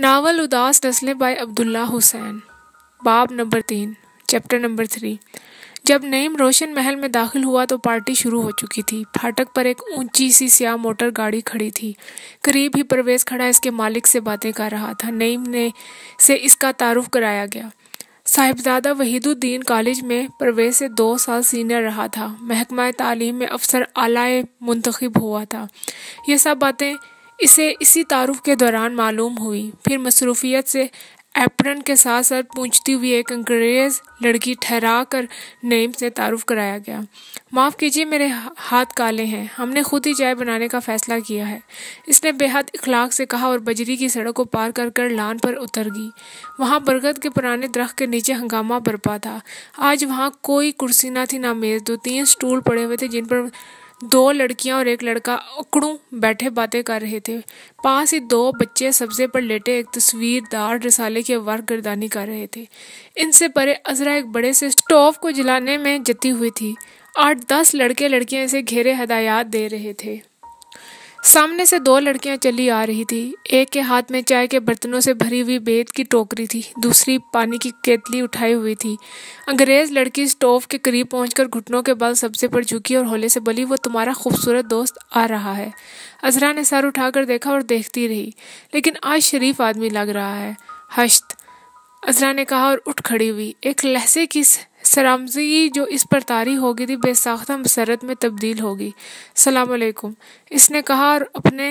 novel उदास नस्लें bye Abdullah Hussain बाब नंबर तीन चैप्टर नंबर थ्री जब नईम रोशन महल में दाखिल हुआ तो पार्टी शुरू हो चुकी थी फाटक पर एक ऊंची सी सियाह मोटर गाड़ी खड़ी थी करीब ही प्रवेश खड़ा इसके मालिक से बातें कर रहा था नईम ने से इसका तारुफ कराया गया साहिबजादा वहीदुद्दीन कॉलेज में प्रवेश से दो साल सीनियर रहा था महकमा तालीम में अफसर आलाए मुंतखब हुआ था ये सब बातें इसे इसी तारुफ के दौरान मालूम हुई फिर मसरूफियत से एप्रन के साथ साथ पूछती हुई एक अंग्रेज लड़की ठहरा कर नईम से तारुफ कराया गया माफ़ कीजिए मेरे हाथ काले हैं हमने खुद ही चाय बनाने का फ़ैसला किया है इसने बेहद इखलाक से कहा और बजरी की सड़क को पार कर कर लान पर उतर गई वहाँ बरगद के पुराने दरख्त के नीचे हंगामा बरपा था आज वहाँ कोई कुर्सी ना थी ना मेज़ दो तीन स्टूल पड़े हुए थे जिन पर दो लड़कियां और एक लड़का अकड़ू बैठे बातें कर रहे थे पास ही दो बच्चे सब्जे पर लेटे एक तस्वीरदार रसाले के वर्क गर्दानी कर रहे थे इनसे परे अजरा एक बड़े से स्टोव को जलाने में जती हुई थी आठ दस लड़के लड़कियां इसे घेरे हदायत दे रहे थे सामने से दो लड़कियां चली आ रही थी एक के हाथ में चाय के बर्तनों से भरी हुई बेत की टोकरी थी दूसरी पानी की केतली उठाई हुई थी अंग्रेज लड़की स्टोव के करीब पहुंचकर घुटनों के बल सब्जे पर झुकी और होले से बोली वो तुम्हारा खूबसूरत दोस्त आ रहा है अजरा ने सर उठाकर देखा और देखती रही लेकिन आज शरीफ आदमी लग रहा है हश्त अजरा ने कहा और उठ खड़ी हुई एक लहसे की सरामजी जो इस पर तारी हो गई थी बेसाख्ता मसरत में तब्दील होगी सलामकुम इसने कहा और अपने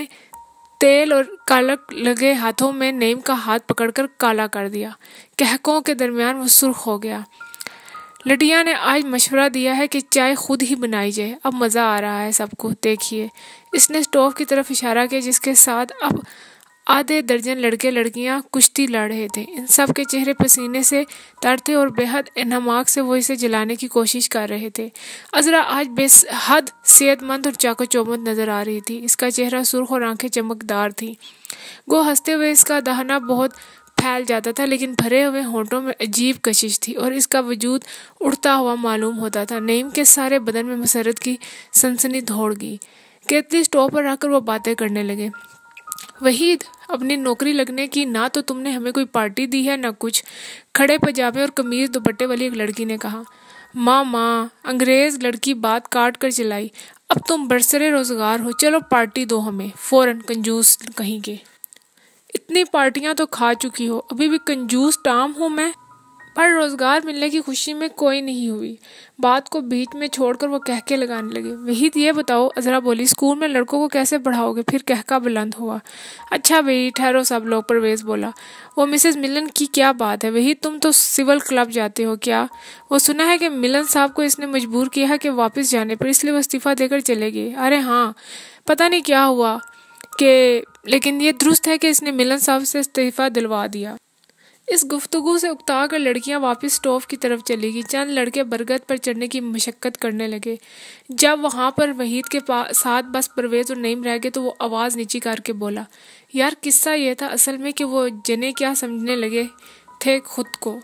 तेल और कालक लगे हाथों में नेम का हाथ पकड़कर काला कर दिया कहकों के दरमियान वो सुर्ख हो गया लटिया ने आज मशवरा दिया है कि चाय खुद ही बनाई जाए अब मज़ा आ रहा है सबको देखिए इसने स्टोव की तरफ इशारा किया जिसके साथ अब आधे दर्जन लड़के लड़कियां कुश्ती लड़ रहे थे इन सब के चेहरे पसीने से तर थे और बेहद इनहमाक से वो इसे जलाने की कोशिश कर रहे थे अजरा आज बेहद सेहतमंद और चाको चौबंद नजर आ रही थी इसका चेहरा सुर्ख और आंखें चमकदार थी वो हंसते हुए इसका दहना बहुत फैल जाता था लेकिन भरे हुए होंठों में अजीब कशिश थी और इसका वजूद उड़ता हुआ मालूम होता था नईम के सारे बदन में मसरत की सनसनी दौड़ गई केतली स्टोव पर आकर वो बातें करने लगे वहीद अपनी नौकरी लगने की ना तो तुमने हमें कोई पार्टी दी है ना कुछ खड़े पजामे और कमीज दुपट्टे वाली एक लड़की ने कहा माँ माँ अंग्रेज लड़की बात काट कर चलाई अब तुम बरसरे रोजगार हो चलो पार्टी दो हमें फौरन कंजूस कहीं के इतनी पार्टियां तो खा चुकी हो अभी भी कंजूस टाम हूँ मैं पर रोज़गार मिलने की खुशी में कोई नहीं हुई बात को बीच में छोड़कर वो कहके लगाने लगे वहीद ये बताओ अजरा बोली स्कूल में लड़कों को कैसे पढ़ाओगे फिर कहका बुलंद हुआ अच्छा भाई ठहरो सब लोग परवेज बोला वो मिसेज मिलन की क्या बात है वही तुम तो सिविल क्लब जाते हो क्या वो सुना है कि मिलन साहब को इसने मजबूर किया है कि वापस जाने पर इसलिए वो इस्तीफ़ा देकर चले गए अरे हाँ पता नहीं क्या हुआ कि लेकिन ये दुरुस्त है कि इसने मिलन साहब से इस्तीफ़ा दिलवा दिया इस गुफ्तगु से उकता कर लड़कियां वापस स्टोव की तरफ चली गई चंद लड़के बरगद पर चढ़ने की मशक्क़त करने लगे जब वहां पर वहीद के साथ बस परवेज और नईम रह गए तो वो आवाज़ नीची करके बोला यार किस्सा यह था असल में कि वो जने क्या समझने लगे थे खुद को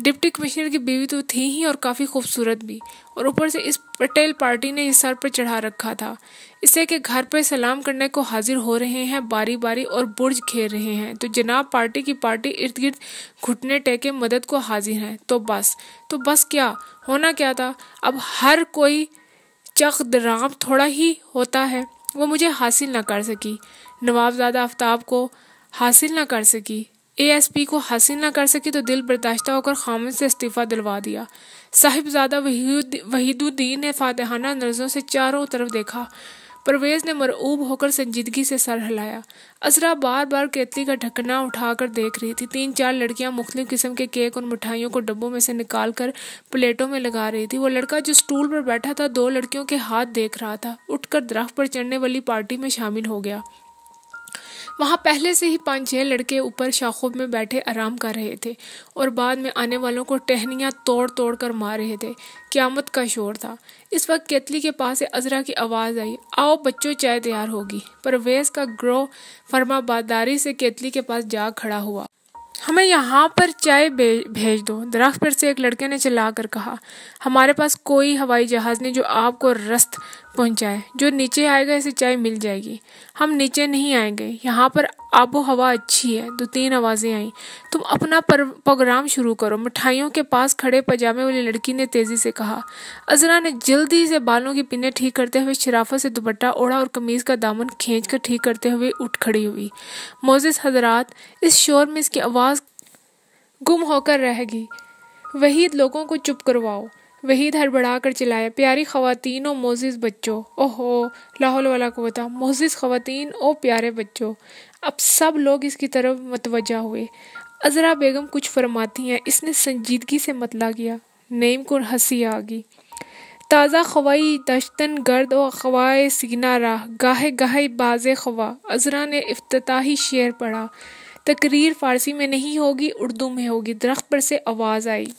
डिप्टी कमिश्नर की बीवी तो थी ही और काफ़ी खूबसूरत भी और ऊपर से इस पटेल पार्टी ने इस सर पर चढ़ा रखा था इसे कि घर पर सलाम करने को हाजिर हो रहे हैं बारी बारी और बुर्ज घेर रहे हैं तो जनाब पार्टी की पार्टी इर्द गिर्द घुटने टेके मदद को हाजिर हैं तो बस तो बस क्या होना क्या था अब हर कोई दराम थोड़ा ही होता है वो मुझे हासिल ना कर सकी नवाबजादा आफ्ताब को हासिल ना कर सकी एएसपी को हासिल न कर सके तो दिल बर्दाश्त होकर खामिद से इस्तीफा दिलवा दिया साहिबजादा वहीदुद्दीन ने फातहाना नजरों से चारों तरफ देखा परवेज ने मरऊब होकर संजीदगी से सर हिलाया असरा बार बार केतली का ढकना उठाकर देख रही थी तीन चार लड़कियां मुख्तु किस्म के केक और मिठाइयों को डब्बों में से निकाल कर प्लेटों में लगा रही थी वो लड़का जो स्टूल पर बैठा था दो लड़कियों के हाथ देख रहा था उठकर दरख्त पर चढ़ने वाली पार्टी में शामिल हो गया वहाँ पहले से ही पाँच छह लड़के ऊपर शाखों में बैठे आराम कर रहे थे और बाद में आने वालों को टहनियाँ तोड़ तोड़ कर मार रहे थे क्यामत का शोर था इस वक्त केतली के पास से अजरा की आवाज़ आई आओ बच्चों चाय तैयार होगी परवेज का ग्रोह फर्माबादारी से केतली के पास जा खड़ा हुआ हमें यहाँ पर चाय भेज दो दरख्त पर से एक लड़के ने चला कर कहा हमारे पास कोई हवाई जहाज़ नहीं जो आपको रस्त पहुंचाए जो नीचे आएगा इसे चाय मिल जाएगी हम नीचे नहीं आएंगे यहाँ पर आबो हवा अच्छी है दो तीन आवाज़ें आईं तुम अपना प्रोग्राम शुरू करो मिठाइयों के पास खड़े पजामे वाली लड़की ने तेज़ी से कहा अजरा ने जल्दी से बालों की पिने ठीक करते हुए शराफत से दुपट्टा ओढ़ा और कमीज़ का दामन खींच कर ठीक करते हुए उठ खड़ी हुई मोजिस हजरात इस शोर में इसकी आवाज़ गुम होकर रहेगी वही लोगों को चुप करवाओ वही हड़बड़ा कर चिल्लाया प्यारी खवतिन और मोजिज़ बच्चों ओहो लाहौल वाला बता मोजिज़ खवतिन ओ प्यारे बच्चों अब सब लोग इसकी तरफ मतवजा हुए अजरा बेगम कुछ फरमाती हैं इसने संजीदगी से मतला किया नईम को हंसी आ गई ताज़ा खवाई दशतन गर्द और खवाए सिगना राह गाहे गाहे बाज खवा अजरा ने अफ्ताही शेर पढ़ा तकरीर फ़ारसी में नहीं होगी उर्दू में होगी दरख्त पर से आवाज़ आई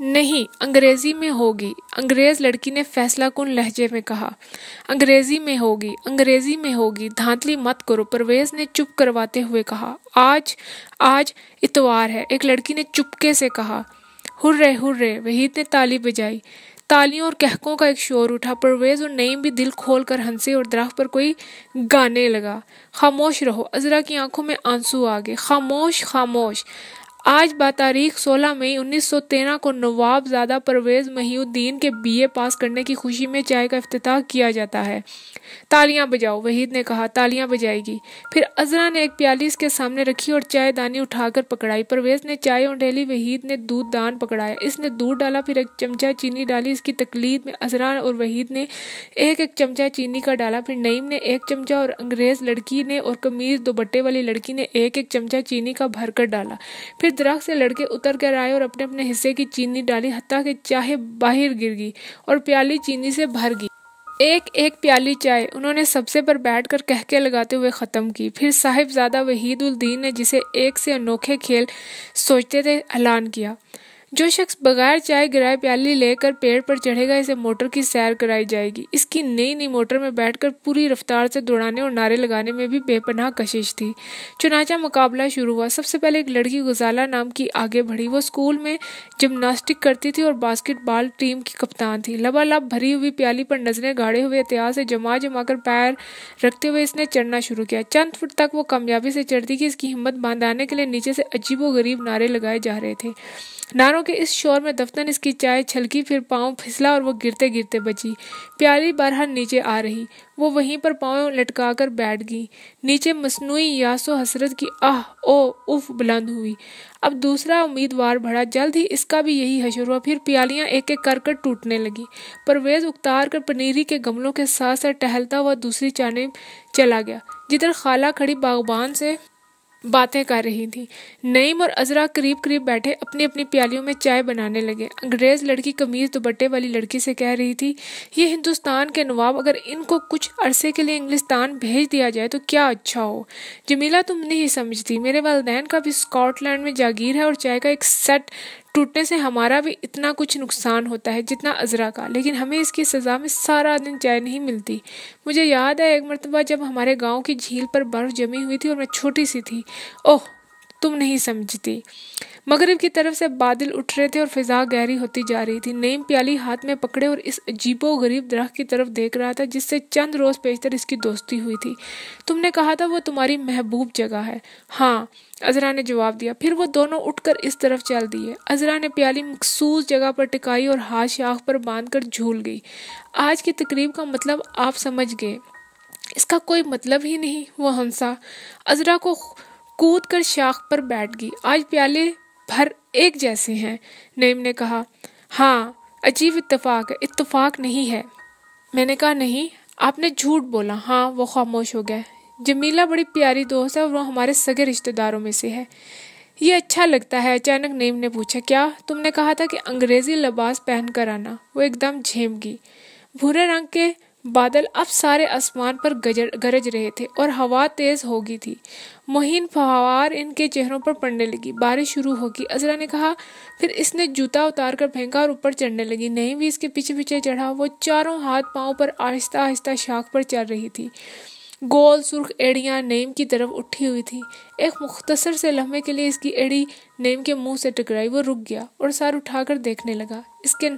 नहीं अंग्रेजी में होगी अंग्रेज लड़की ने फैसला कुन लहजे में कहा अंग्रेजी में होगी अंग्रेजी में होगी धांतली मत करो परवेज ने चुप करवाते हुए कहा आज आज इतवार है एक लड़की ने चुपके से कहा हुर्रे हुर्रे वहीद ने ताली बजाई तालियों और कहकों का एक शोर उठा परवेज और नईम भी दिल खोल कर हंसे और दरख्त पर कोई गाने लगा खामोश रहो अजरा की आंखों में आंसू आ गए खामोश खामोश आज बातारीख 16 मई 1913 को नवाब ज्यादा परवेज़ महीउद्दीन के बीए पास करने की खुशी में चाय का अफ्ताह किया जाता है तालियां बजाओ वहीद ने कहा तालियां बजाएगी फिर अजरा ने एक प्याली इसके सामने रखी और चाय दानी उठाकर पकड़ाई परवेज ने चाय और ढेली वहीद ने दूध दान पकड़ाया इसने दूध डाला फिर एक चमचा चीनी डाली इसकी तकलीद में अजरा और वहीद ने एक एक चमचा चीनी का डाला फिर नईम ने एक चमचा और अंग्रेज़ लड़की ने और कमीज़ दोपट्टे वाली लड़की ने एक एक चमचा चीनी का भरकर डाला फिर दरख्त से लड़के उतर कर आए और अपने अपने हिस्से की चीनी डाली हती के चाहे बाहर गिर गई और प्याली चीनी से भर गई एक एक प्याली चाय उन्होंने सबसे पर बैठ कर कहके लगाते हुए ख़त्म की फिर साहिबजादा वहीदुल दीन ने जिसे एक से अनोखे खेल सोचते थे ऐलान किया जो शख्स बगैर चाय गिराए प्याली लेकर पेड़ पर चढ़ेगा इसे मोटर की सैर कराई जाएगी इसकी नई नई मोटर में बैठकर पूरी रफ्तार से दौड़ाने और नारे लगाने में भी बेपनाह कशिश थी चुनाचा मुकाबला शुरू हुआ सबसे पहले एक लड़की गुजाला नाम की आगे बढ़ी वो स्कूल में जिमनास्टिक करती थी और बास्केटबॉल टीम की कप्तान थी लबालब भरी हुई प्याली पर नजरें गाड़े हुए इतिहास से जमा जमा कर पैर रखते हुए इसने चढ़ना शुरू किया चंद फुट तक वो कामयाबी से चढ़ती कि इसकी हिम्मत बांधाने के लिए नीचे से अजीबो गरीब नारे लगाए जा रहे थे नारों के इस शोर में दफ्तन इसकी चाय छलकी फिर पाँव फिसला और वो गिरते गिरते बची प्यारी बारह नीचे आ रही वो वहीं पर पाँव लटका कर बैठ गई नीचे मसनू यासो हसरत की आह ओ उफ बुलंद हुई अब दूसरा उम्मीदवार भरा जल्द ही इसका भी यही हशर हुआ फिर प्यालियां एक एक कर कर टूटने लगी परवेज उतार कर पनीरी के गमलों के साथ साथ टहलता हुआ दूसरी चाने चला गया जिधर खाला खड़ी बागबान से बातें कर रही थी नईम और अजरा करीब करीब बैठे अपनी अपनी प्यालियों में चाय बनाने लगे अंग्रेज लड़की कमीज दुपट्टे वाली लड़की से कह रही थी ये हिंदुस्तान के नवाब अगर इनको कुछ अरसे के लिए इंग्लिस्तान भेज दिया जाए तो क्या अच्छा हो जमीला तुम नहीं समझती मेरे वालदेन का भी स्कॉटलैंड में जागीर है और चाय का एक सेट टूटने से हमारा भी इतना कुछ नुकसान होता है जितना अजरा का लेकिन हमें इसकी सज़ा में सारा दिन चैन नहीं मिलती मुझे याद है एक मरतबा जब हमारे गांव की झील पर बर्फ़ जमी हुई थी और मैं छोटी सी थी ओह तुम नहीं समझती मगरब की तरफ से बादल उठ रहे थे और फिजा गहरी होती जा रही थी नईम प्याली हाथ में पकड़े और इस अजीबो गरीब दरख्त की तरफ देख रहा था जिससे चंद रोज़ पेशतर इसकी दोस्ती हुई थी तुमने कहा था वो तुम्हारी महबूब जगह है हाँ अजरा ने जवाब दिया फिर वो दोनों उठकर इस तरफ चल दिए अजरा ने प्याली मखसूस जगह पर टिकाई और हाथ शाख पर बांध कर झूल गई आज की तकरीब का मतलब आप समझ गए इसका कोई मतलब ही नहीं वो हंसा अजरा को कूद कर शाख पर बैठ गई आज प्याले भर एक जैसे हैं नईम ने कहा हाँ अजीब इतफाक है इतफाक नहीं है मैंने कहा नहीं आपने झूठ बोला हाँ वो खामोश हो गया जमीला बड़ी प्यारी दोस्त है और वो हमारे सगे रिश्तेदारों में से है ये अच्छा लगता है अचानक नईम ने पूछा क्या तुमने कहा था कि अंग्रेजी लबास पहन कर आना वो एकदम झेम गई भूरे रंग के बादल अब सारे आसमान पर गजर गरज रहे थे और हवा तेज हो गई थी मोहन फवार इनके चेहरों पर पड़ने लगी बारिश शुरू होगी अजरा ने कहा फिर इसने जूता उतार कर फेंका और ऊपर चढ़ने लगी नहीं भी इसके पीछे पीछे चढ़ा वो चारों हाथ पाँव पर आहिस्ता आहिस्ता शाख पर चल रही थी गोल सुर्ख एड़ियाँ नेम की तरफ उठी हुई थी एक मुख्तसर से लम्हे के लिए इसकी एड़ी नेम के मुंह से टकराई वो रुक गया और सार उठाकर देखने लगा इसके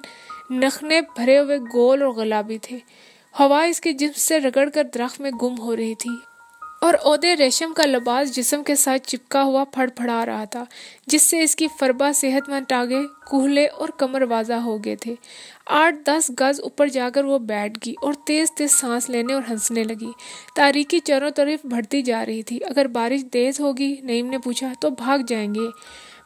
नखने भरे हुए गोल और गुलाबी थे हवा इसके जिस्म से रगड़ कर दरख्त में गुम हो रही थी और ओदे रेशम का लबास जिसम के साथ चिपका हुआ फड़फड़ा रहा था जिससे इसकी फरबा सेहतमंद टागे कूहले और कमर वाजा हो गए थे आठ दस गज ऊपर जाकर वो बैठ गई और तेज तेज सांस लेने और हंसने लगी तारीकी चारों तरफ बढ़ती जा रही थी अगर बारिश तेज होगी नईम ने पूछा तो भाग जाएंगे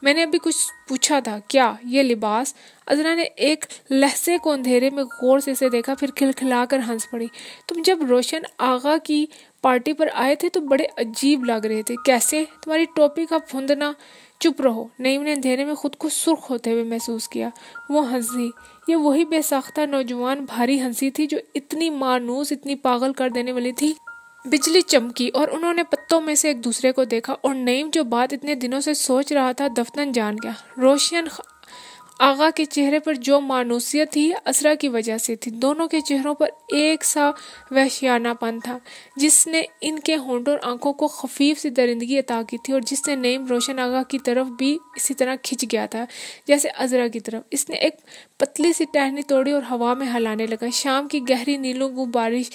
मैंने अभी कुछ पूछा था क्या ये लिबास अजरा ने एक लहसे को अंधेरे में गौर से इसे देखा फिर खिलखिलाकर हंस पड़ी तुम जब रोशन आगा की पार्टी पर आए थे तो बड़े अजीब लग रहे थे कैसे तुम्हारी टोपी का फुंदना चुप रहो नईम ने अंधेरे में खुद को सुर्ख होते हुए महसूस किया वो हंसी ये वही बेसाख्ता नौजवान भारी हंसी थी जो इतनी मानूस इतनी पागल कर देने वाली थी बिजली चमकी और उन्होंने पत्तों में से एक दूसरे को देखा और नईम जो बात इतने दिनों से सोच रहा था दफ्तन जान गया रोशन आगा के चेहरे पर जो मानूसियत थी असरा की वजह से थी दोनों के चेहरों पर एक सा वहशियानापन था जिसने इनके होंठ और आंखों को खफीफ सी दरिंदगी अता की थी और जिसने नईम रोशन आगा की तरफ भी इसी तरह खिंच गया था जैसे अजरा की तरफ इसने एक पतली सी टहनी तोड़ी और हवा में हलाने लगा शाम की गहरी नीलों बारिश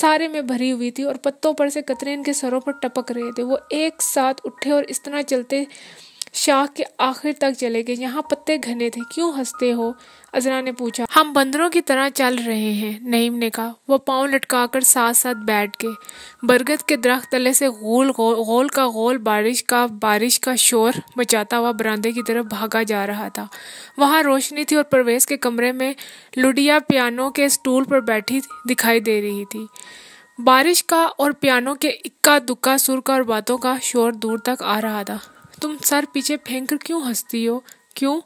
सारे में भरी हुई थी और पत्तों पर से कतरे इनके सरों पर टपक रहे थे वो एक साथ उठे और इस तरह चलते शाख के आखिर तक चले गए यहाँ पत्ते घने थे क्यों हंसते हो अजरा ने पूछा हम बंदरों की तरह चल रहे हैं नईम ने कहा वो पाँव लटकाकर साथ साथ बैठ गए बरगद के दरख्त तले से गोल गोल का गोल बारिश का बारिश का शोर मचाता हुआ बरामदे की तरफ भागा जा रहा था वहाँ रोशनी थी और प्रवेश के कमरे में लुडिया पियानो के स्टूल पर बैठी दिखाई दे रही थी बारिश का और पियानो के इक्का दुक्का सुर का और बातों का शोर दूर तक आ रहा था तुम सर पीछे फेंक कर क्यों हंसती हो क्यों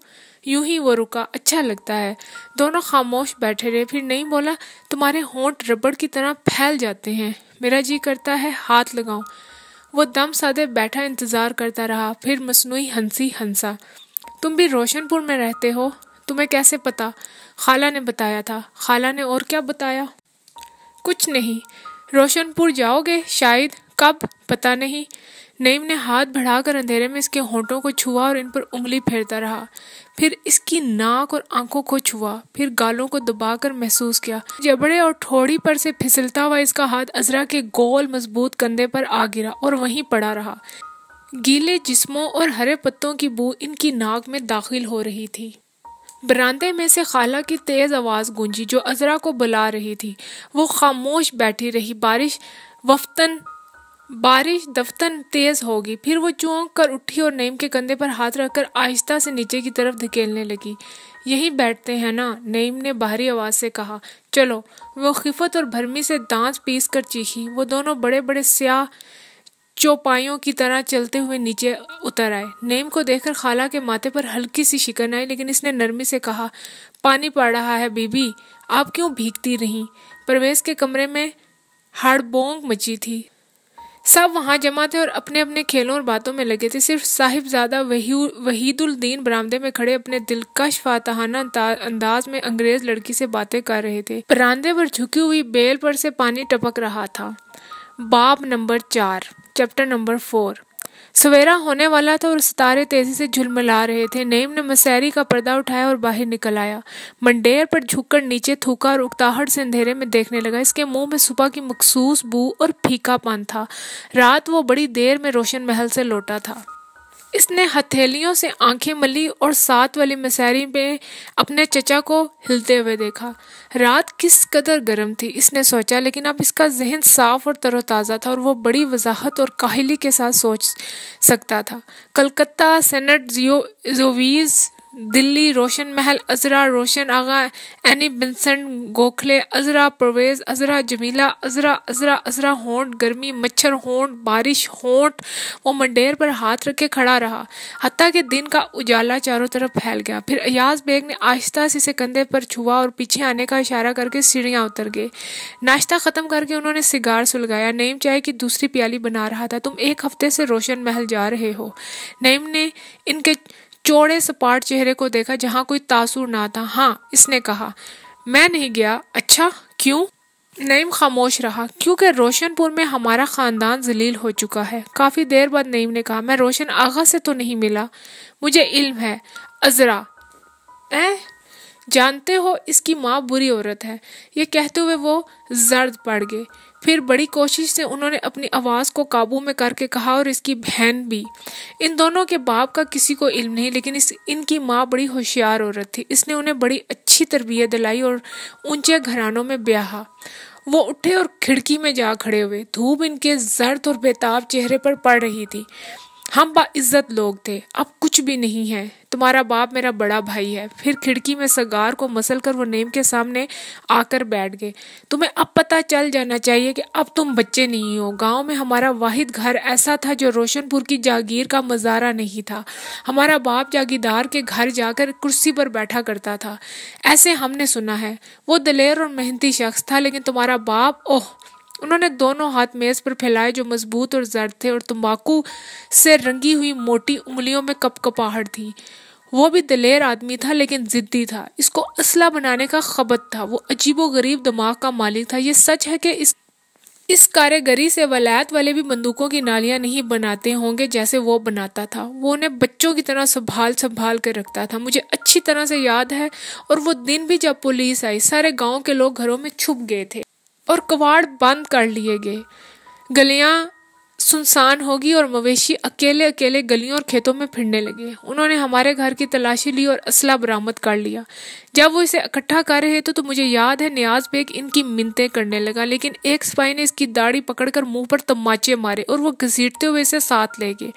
यूं ही वो रुका अच्छा लगता है दोनों खामोश बैठे रहे फिर नहीं बोला तुम्हारे होंठ रबड़ की तरह फैल जाते हैं मेरा जी करता है हाथ लगाऊं वो दम साधे बैठा इंतजार करता रहा फिर मसनू हंसी हंसा तुम भी रोशनपुर में रहते हो तुम्हें कैसे पता खाला ने बताया था खाला ने और क्या बताया कुछ नहीं रोशनपुर जाओगे शायद कब पता नहीं नईम ने हाथ बढ़ाकर अंधेरे में इसके होंठों को छुआ और इन पर उंगली फेरता रहा फिर इसकी नाक और आंखों को छुआ फिर गालों को दबाकर महसूस किया जबड़े और ठोड़ी पर से फिसलता हुआ इसका हाथ अजरा के गोल मजबूत कंधे पर आ गिरा और वहीं पड़ा रहा गीले जिस्मों और हरे पत्तों की बू इनकी नाक में दाखिल हो रही थी बरामदे में से खाला की तेज़ आवाज़ गूंजी जो अजरा को बुला रही थी वो खामोश बैठी रही बारिश वफ्तन बारिश दफ्तन तेज होगी फिर वो चौंक कर उठी और नईम के कंधे पर हाथ रखकर आहिस्ता से नीचे की तरफ धकेलने लगी यहीं बैठते हैं ना नईम ने बाहरी आवाज़ से कहा चलो वो खिफत और भरमी से दांत पीस कर चीखी वो दोनों बड़े बड़े स्याह चौपाइयों की तरह चलते हुए नीचे उतर आए नेम को देखकर खाला के माथे पर हल्की सी शिकन आई लेकिन इसने नरमी से कहा पानी पड़ रहा है बीबी आप क्यों भीगती रहीं परवेज के कमरे में हाड़बोंग मची थी सब वहाँ जमा थे और अपने अपने खेलों और बातों में लगे थे सिर्फ साहिबजादा वही वहीदुल्दीन बरामदे में खड़े अपने दिलकश फातहाना अंदाज में अंग्रेज लड़की से बातें कर रहे थे बरामदे पर झुकी हुई बेल पर से पानी टपक रहा था बाप नंबर चार चैप्टर नंबर फोर सवेरा होने वाला था और सितारे तेजी से झुलमिला रहे थे नईम ने मसैरी का पर्दा उठाया और बाहर निकल आया मंडेर पर झुककर नीचे थूका और उकताहट से अंधेरे में देखने लगा इसके मुंह में सुबह की मखसूस बू और फीका पान था रात वो बड़ी देर में रोशन महल से लौटा था इसने हथेलियों से आंखें मली और साथ वाली मसारी में अपने चचा को हिलते हुए देखा रात किस कदर गर्म थी इसने सोचा लेकिन अब इसका जहन साफ और तरोताज़ा था और वो बड़ी वजाहत और काहली के साथ सोच सकता था कलकत्ता सेनेट जियो जोवीज़ दिल्ली रोशन महल अजरा रोशन आगा एनी बिनसन गोखले अजरा परवेज अजरा जमीला अजरा अजरा अजरा होंट गर्मी मच्छर होंट बारिश होंट वो मंडेर पर हाथ रख के खड़ा रहा हत्या के दिन का उजाला चारों तरफ फैल गया फिर अयाज बेग ने आहिस्ता से इसे कंधे पर छुआ और पीछे आने का इशारा करके सीढ़ियाँ उतर गए नाश्ता ख़त्म करके उन्होंने सिगार सुलगाया नईम चाय की दूसरी प्याली बना रहा था तुम एक हफ्ते से रोशन महल जा रहे हो नईम ने इनके चौड़े सपाट चेहरे को देखा जहां कोई तासुर ना था हाँ इसने कहा मैं नहीं गया अच्छा क्यों नईम खामोश रहा क्योंकि रोशनपुर में हमारा ख़ानदान जलील हो चुका है काफ़ी देर बाद नईम ने कहा मैं रोशन आगा से तो नहीं मिला मुझे इल्म है अजरा ए जानते हो इसकी माँ बुरी औरत है ये कहते हुए वो जर्द पड़ गए फिर बड़ी कोशिश से उन्होंने अपनी आवाज़ को काबू में करके कहा और इसकी बहन भी इन दोनों के बाप का किसी को इल्म नहीं लेकिन इस इनकी माँ बड़ी होशियार औरत थी इसने उन्हें बड़ी अच्छी तरबियत दिलाई और ऊंचे घरानों में ब्याहा वो उठे और खिड़की में जा खड़े हुए धूप इनके जर्द और बेताब चेहरे पर पड़ रही थी हम बाइज्जत लोग थे अब कुछ भी नहीं है तुम्हारा बाप मेरा बड़ा भाई है फिर खिड़की में सगार को मसल कर वो नेम के सामने आकर बैठ गए तुम्हें अब पता चल जाना चाहिए कि अब तुम बच्चे नहीं हो गांव में हमारा वाहिद घर ऐसा था जो रोशनपुर की जागीर का मज़ारा नहीं था हमारा बाप जागीरदार के घर जाकर कुर्सी पर बैठा करता था ऐसे हमने सुना है वो दलेर और मेहनती शख्स था लेकिन तुम्हारा बाप ओह उन्होंने दोनों हाथ मेज पर फैलाए जो मजबूत और जर्द थे और तंबाकू से रंगी हुई मोटी उंगलियों में कपकपाहट थी वो भी दलेर आदमी था लेकिन जिद्दी था इसको असला बनाने का खबत था वो अजीबो गरीब दिमाग का मालिक था ये सच है कि इस इस कारीगरी से वलायत वाले भी बंदूकों की नालियां नहीं बनाते होंगे जैसे वो बनाता था वो उन्हें बच्चों की तरह संभाल संभाल कर रखता था मुझे अच्छी तरह से याद है और वो दिन भी जब पुलिस आई सारे गांव के लोग घरों में छुप गए थे और कवाड़ बंद कर लिए गए गलियां सुनसान होगी और मवेशी अकेले अकेले गलियों और खेतों में फिरने लगे उन्होंने हमारे घर की तलाशी ली और असला बरामद कर लिया जब वो इसे इकट्ठा कर रहे थे तो मुझे याद है न्याज बेग इनकी मिनते करने लगा लेकिन एक सिपाही ने इसकी दाढ़ी पकड़कर मुंह पर तमाचे मारे और वो घसीटते हुए इसे साथ ले गए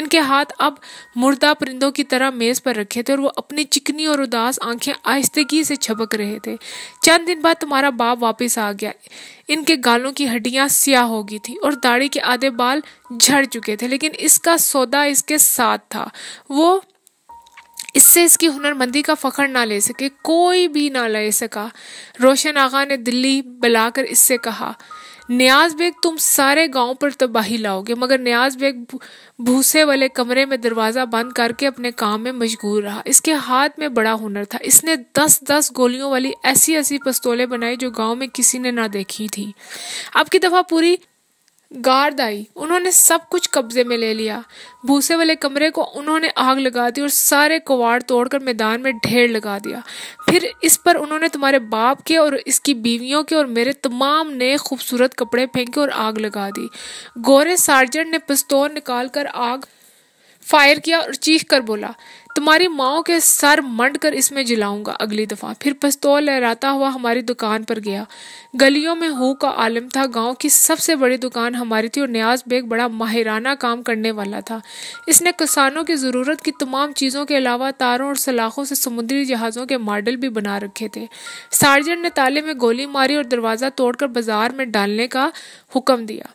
इनके हाथ अब मुर्दा परिंदों की तरह मेज पर रखे थे और वो अपनी चिकनी और उदास आंखें आहिस्तगी से छपक रहे थे चंद दिन बाद तुम्हारा बाप वापस आ गया इनके गालों की हड्डियां सियाह हो गई थी और दाढ़ी के आधे बाल झड़ चुके थे लेकिन इसका सौदा इसके साथ था वो इससे इसकी हुनरमंदी का फ़खर ना ले सके कोई भी ना ले सका रोशन आगा ने दिल्ली बुलाकर इससे कहा न्याज बेग तुम सारे गांव पर तबाही लाओगे मगर न्याज बेग भूसे वाले कमरे में दरवाज़ा बंद करके अपने काम में मशगूल रहा इसके हाथ में बड़ा हुनर था इसने दस दस गोलियों वाली ऐसी ऐसी पस्तौलें बनाई जो गांव में किसी ने ना देखी थी अब की दफ़ा पूरी गार्ड आई उन्होंने सब कुछ कब्जे में ले लिया भूसे वाले कमरे को उन्होंने आग लगा दी और सारे कुवाड़ तोड़कर मैदान में ढेर लगा दिया फिर इस पर उन्होंने तुम्हारे बाप के और इसकी बीवियों के और मेरे तमाम नए खूबसूरत कपड़े फेंके और आग लगा दी गोरे सार्जेंट ने पिस्तौल निकाल कर आग फायर किया और चीख कर बोला तुम्हारी माओ के सर मंड कर इसमें जलाऊंगा अगली दफा फिर पस्तौल लहराता हुआ हमारी दुकान पर गया गलियों में हु का आलम था गांव की सबसे बड़ी दुकान हमारी थी और न्याज बेग बड़ा माहिराना काम करने वाला था इसने किसानों की ज़रूरत की तमाम चीज़ों के अलावा तारों और सलाखों से समुद्री जहाज़ों के मॉडल भी बना रखे थे सार्जेंट ने ताले में गोली मारी और दरवाज़ा तोड़कर बाजार में डालने का हुक्म दिया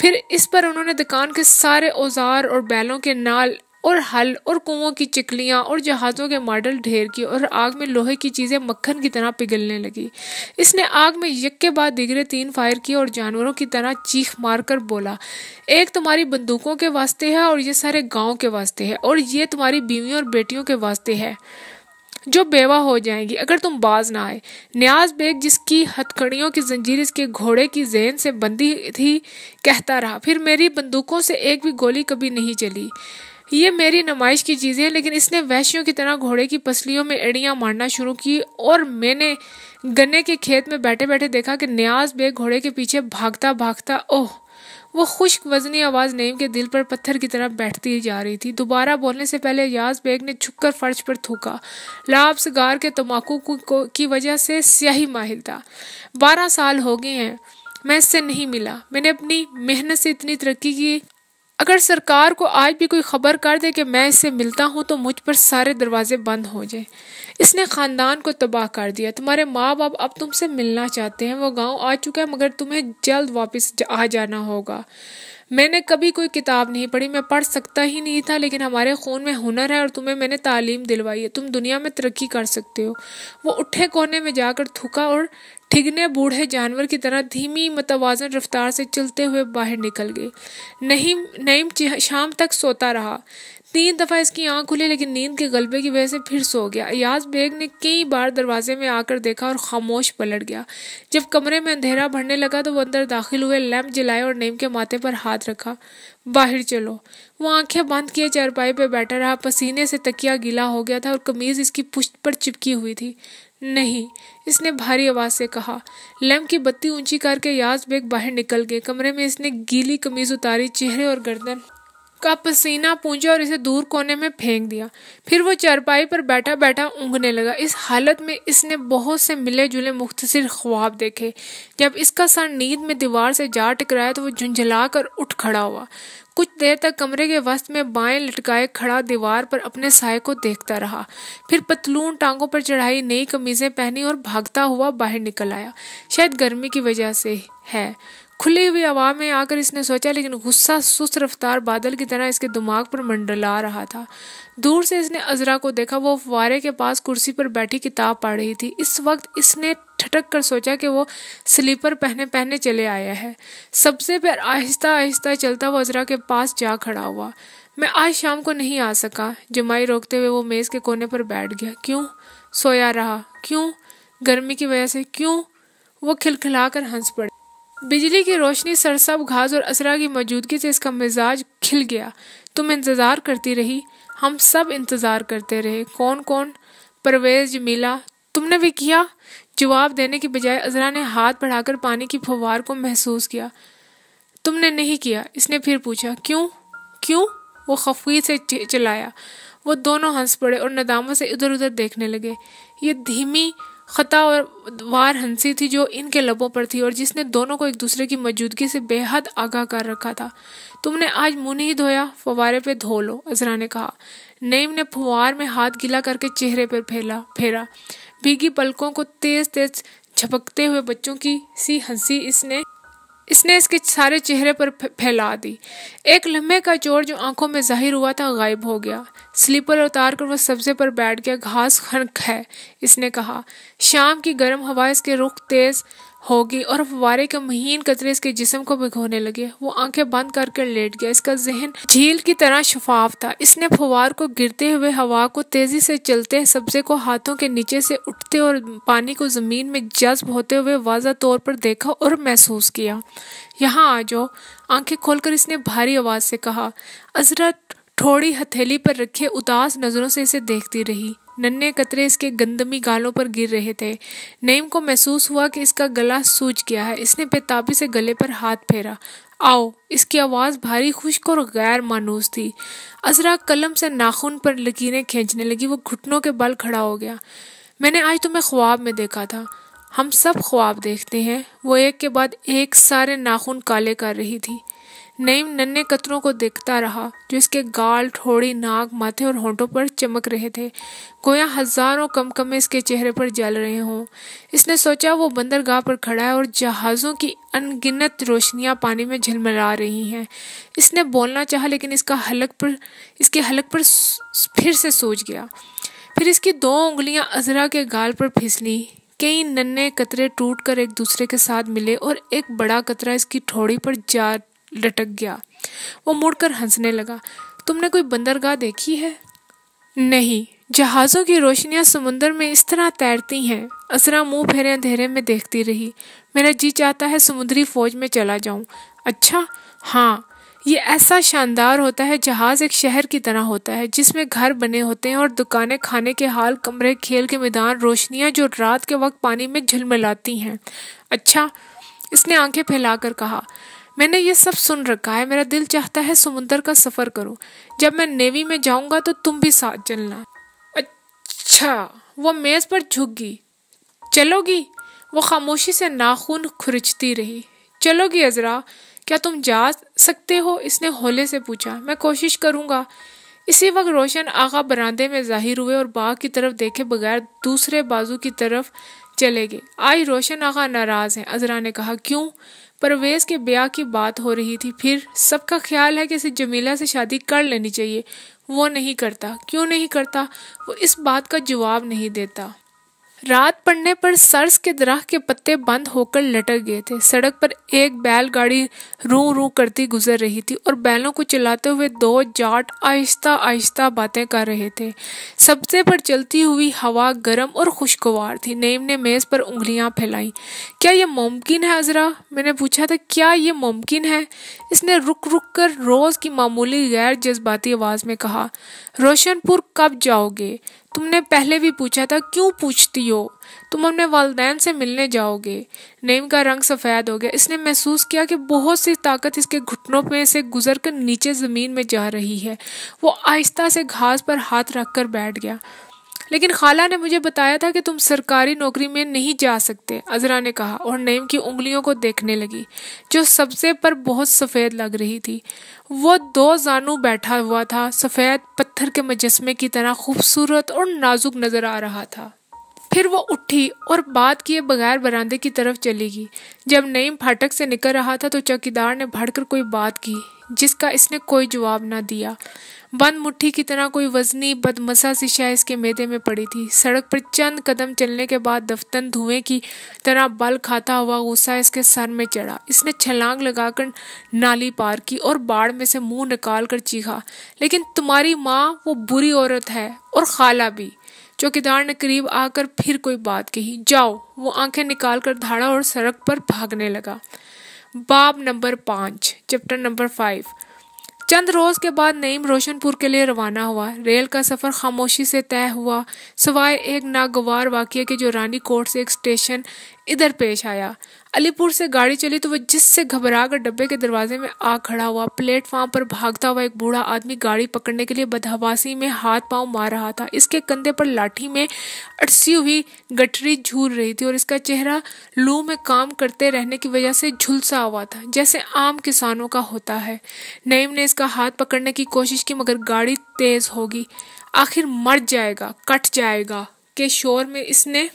फिर इस पर उन्होंने दुकान के सारे औजार और बैलों के नाल और हल और कुओं की चिकलियाँ और जहाज़ों के मॉडल ढेर की और आग में लोहे की चीज़ें मक्खन की तरह पिघलने लगी इसने आग में यक के बाद दिगरे तीन फायर किए और जानवरों की तरह चीख मार कर बोला एक तुम्हारी बंदूकों के वास्ते है और ये सारे गाँव के वास्ते है और ये तुम्हारी बीवियों और बेटियों के वास्ते है जो बेवा हो जाएंगी अगर तुम बाज ना आए न्याज बेग जिसकी हथकड़ियों की जंजीर इसके घोड़े की जेन से बंदी थी कहता रहा फिर मेरी बंदूकों से एक भी गोली कभी नहीं चली ये मेरी नुमाइश की चीज़ें हैं लेकिन इसने वैश्यों की तरह घोड़े की पसलियों में एड़ियाँ मारना शुरू की और मैंने गन्ने के खेत में बैठे बैठे देखा कि न्याज बेग घोड़े के पीछे भागता भागता ओह वो खुश्क वजनी आवाज़ नईम के दिल पर पत्थर की तरह बैठती जा रही थी दोबारा बोलने से पहले याज बेग ने छुपकर फर्श पर थूका लाभ सिगार के तम्बाकू की वजह से स्याही माहिल था बारह साल हो गए हैं मैं इससे नहीं मिला मैंने अपनी मेहनत से इतनी तरक्की की अगर सरकार को आज भी कोई खबर कर दे कि मैं इससे मिलता हूँ तो मुझ पर सारे दरवाजे बंद हो जाए इसने ख़ानदान को तबाह कर दिया तुम्हारे माँ बाप अब तुमसे मिलना चाहते हैं वो गांव आ चुका है मगर तुम्हें जल्द वापस आ जाना होगा मैंने कभी कोई किताब नहीं पढ़ी मैं पढ़ सकता ही नहीं था लेकिन हमारे खून में हुनर है और तुम्हें मैंने तालीम दिलवाई है तुम दुनिया में तरक्की कर सकते हो वो उठे कोने में जाकर थूका और ठिगने बूढ़े जानवर की तरह धीमी मतवाजन रफ्तार से चलते हुए बाहर निकल गए नहीं नईम शाम तक सोता रहा तीन दफ़ा इसकी आंख खुली लेकिन नींद के गलबे की वजह से फिर सो गया अयाज बेग ने कई बार दरवाजे में आकर देखा और खामोश पलट गया जब कमरे में अंधेरा भरने लगा तो वो अंदर दाखिल हुए लैम्प जलाए और नीम के माथे पर हाथ रखा बाहर चलो वो आंखें बंद किए चारपाई पर बैठा रहा पसीने से तकिया गीला हो गया था और कमीज इसकी पुश्त पर चिपकी हुई थी नहीं इसने भारी आवाज से कहा लैम्प की बत्ती ऊंची करके याज बेग बाहर निकल गए कमरे में इसने गीली कमीज उतारी चेहरे और गर्दन का पसीना पूंजा और इसे दूर कोने में फेंक दिया फिर वो चरपाई पर बैठा बैठा ऊँगने लगा इस हालत में इसने बहुत से मिले जुले मुख्तसर ख्वाब देखे जब इसका सर नींद में दीवार से जा टकराया तो वो झुंझला कर उठ खड़ा हुआ कुछ देर तक कमरे के वस्त में बाएं लटकाए खड़ा दीवार पर अपने साय को देखता रहा फिर पतलून टांगों पर चढ़ाई नई कमीजें पहनी और भागता हुआ बाहर निकल आया शायद गर्मी की वजह से है खुली हुई हवा में आकर इसने सोचा लेकिन गुस्सा सुस्त रफ्तार बादल की तरह इसके दिमाग पर मंडला रहा था दूर से इसने अजरा को देखा वो फुवारे के पास कुर्सी पर बैठी किताब पढ़ रही थी इस वक्त इसने ठटक कर सोचा कि वो स्लीपर पहने पहने चले आया है सबसे पैर आहिस्ता आहिस्ता चलता वो अजरा के पास जा खड़ा हुआ मैं आज शाम को नहीं आ सका जमाई रोकते हुए वो मेज़ के कोने पर बैठ गया क्यों सोया रहा क्यों गर्मी की वजह से क्यों वो खिलखिलाकर हंस पड़े बिजली की रोशनी सरसब घास और असरा की मौजूदगी से इसका मिजाज खिल गया तुम इंतज़ार करती रही हम सब इंतज़ार करते रहे कौन कौन परवेज मिला तुमने भी किया जवाब देने के बजाय अजरा ने हाथ बढ़ाकर पानी की फवार को महसूस किया तुमने नहीं किया इसने फिर पूछा क्यों क्यों वो खफी से चलाया वो दोनों हंस पड़े और नदामों से इधर उधर देखने लगे ये धीमी ख़ता और वार हंसी थी जो इनके लबों पर थी और जिसने दोनों को एक दूसरे की मौजूदगी से बेहद आगाह कर रखा था तुमने आज मुंह नहीं धोया फवारे पे धो लो अजरा ने कहा नईम ने फुहार में हाथ गीला करके चेहरे पर फैला फेरा भीगी पलकों को तेज तेज झपकते हुए बच्चों की सी हंसी इसने इसने इसके सारे चेहरे पर फैला दी एक लम्हे का जोर जो आंखों में जाहिर हुआ था गायब हो गया स्लीपर उतार कर वह सब्जे पर बैठ गया घास खनक है इसने कहा शाम की गर्म हवा इसके रुख तेज होगी और फवारे के महीन कतरे इसके जिसम को भिगोने लगे वो आंखें बंद करके लेट गया इसका जहन झील की तरह शफाफ था इसने फवार को गिरते हुए हवा को तेजी से चलते सब्जे को हाथों के नीचे से उठते और पानी को जमीन में जज्ब होते हुए वाजा तौर पर देखा और महसूस किया यहाँ आ जाओ आंखें खोलकर इसने भारी आवाज से कहा अजरत थोड़ी हथेली पर रखे उदास नजरों से इसे देखती रही नन्हे कतरे इसके गंदमी गालों पर गिर रहे थे नईम को महसूस हुआ कि इसका गला सूज गया है इसने बेताबी से गले पर हाथ फेरा आओ इसकी आवाज़ भारी खुश्क और गैर मानूस थी अजरा कलम से नाखून पर लकीरें खींचने लगी वो घुटनों के बल खड़ा हो गया मैंने आज तुम्हें ख्वाब में देखा था हम सब ख्वाब देखते हैं वो एक के बाद एक सारे नाखून काले कर रही थी नईम नन्हे कतरों को देखता रहा जो इसके गाल ठोड़ी नाक माथे और होंठों पर चमक रहे थे गोया हजारों कमकमे इसके चेहरे पर जल रहे हों इसने सोचा वो बंदरगाह पर खड़ा है और जहाज़ों की अनगिनत रोशनियां पानी में झलमला रही हैं इसने बोलना चाहा लेकिन इसका हलक पर इसके हलक पर फिर से सोच गया फिर इसकी दो उंगलियां अजरा के गाल पर फिसली कई नन्हे कतरे टूट कर एक दूसरे के साथ मिले और एक बड़ा कतरा इसकी ठोड़ी पर जा लटक गया वो मुड़कर हंसने लगा तुमने कोई बंदरगाह देखी है नहीं जहाज़ों की रोशनियां समुंदर में इस तरह तैरती हैं असरा मुंह फेरे अंधेरे में देखती रही मेरा जी चाहता है समुद्री फौज में चला जाऊं अच्छा हाँ ये ऐसा शानदार होता है जहाज एक शहर की तरह होता है जिसमें घर बने होते हैं और दुकानें खाने के हाल कमरे खेल के मैदान रोशनियां जो रात के वक्त पानी में झलमलाती हैं अच्छा इसने आंखें फैलाकर कहा मैंने ये सब सुन रखा है मेरा दिल चाहता है समुंदर का सफ़र करो जब मैं नेवी में जाऊंगा तो तुम भी साथ चलना अच्छा वो मेज़ पर झुक गई चलोगी वो खामोशी से नाखून खुरचती रही चलोगी अजरा क्या तुम जा सकते हो इसने होले से पूछा मैं कोशिश करूंगा इसी वक्त रोशन आगा बरामदे में जाहिर हुए और बाग की तरफ देखे बगैर दूसरे बाजू की तरफ चले गए आज रोशन आगा नाराज़ हैं अजरा ने कहा क्यों परवेज के ब्याह की बात हो रही थी फिर सबका ख्याल है कि इसे जमीला से शादी कर लेनी चाहिए वो नहीं करता क्यों नहीं करता वो इस बात का जवाब नहीं देता रात पड़ने पर सर्स के दराह के पत्ते बंद होकर लटक गए थे सड़क पर एक बैलगाड़ी रू रू करती गुजर रही थी और बैलों को चलाते हुए दो जाट आहिस्ता आहिस्ता बातें कर रहे थे सबसे पर चलती हुई हवा गर्म और खुशगवार थी नईम ने मेज़ पर उंगलियां फैलाई क्या यह मुमकिन है अजरा मैंने पूछा था क्या यह मुमकिन है इसने रुक रुक कर रोज़ की मामूली गैर जज्बाती आवाज़ में कहा रोशनपुर कब जाओगे तुमने पहले भी पूछा था क्यों पूछती हो तुम अपने वालदेन से मिलने जाओगे नईम का रंग सफ़ेद हो गया इसने महसूस किया कि बहुत सी ताकत इसके घुटनों में से गुजर कर नीचे ज़मीन में जा रही है वो आहिस्ता से घास पर हाथ रख कर बैठ गया लेकिन खाला ने मुझे बताया था कि तुम सरकारी नौकरी में नहीं जा सकते अजरा ने कहा और नईम की उंगलियों को देखने लगी जो सबसे पर बहुत सफ़ेद लग रही थी वो दो जानू बैठा हुआ था सफ़ेद पत्थर के मुजस्मे की तरह खूबसूरत और नाजुक नज़र आ रहा था फिर वो उठी और बात किए बगैर बरामदे की तरफ चली गई जब नईम फाटक से निकल रहा था तो चौकीदार ने भड़कर कोई बात की जिसका इसने कोई जवाब ना दिया बंद मुट्ठी की तरह कोई वजनी बदमसा शीशा इसके मैदे में पड़ी थी सड़क पर चंद कदम चलने के बाद दफ्तन धुएं की तरह बल खाता हुआ गुस्सा इसके सर में चढ़ा इसने छलांग लगाकर नाली पार की और बाढ़ में से मुंह निकाल कर चीखा लेकिन तुम्हारी माँ वो बुरी औरत है और खाला भी चौकीदार ने करीब आकर फिर कोई बात कही जाओ वो आंखें निकाल कर धाड़ा और सड़क पर भागने लगा बाब नंबर पाँच चैप्टर नंबर फाइव चंद रोज के बाद नईम रोशनपुर के लिए रवाना हुआ रेल का सफर खामोशी से तय हुआ सवाए एक नागवार वाक्य के जो रानी कोट से एक स्टेशन इधर पेश आया अलीपुर से गाड़ी चली तो वह जिससे घबरा कर डब्बे के दरवाजे में आ खड़ा हुआ प्लेटफार्म पर भागता हुआ एक बूढ़ा आदमी गाड़ी पकड़ने के लिए बदहवासी में हाथ पांव मार रहा था इसके कंधे पर लाठी में अटसी हुई गठरी झूल रही थी और इसका चेहरा लू में काम करते रहने की वजह से झुलसा हुआ था जैसे आम किसानों का होता है नईम ने इसका हाथ पकड़ने की कोशिश की मगर गाड़ी तेज होगी आखिर मर जाएगा कट जाएगा के शोर में इसने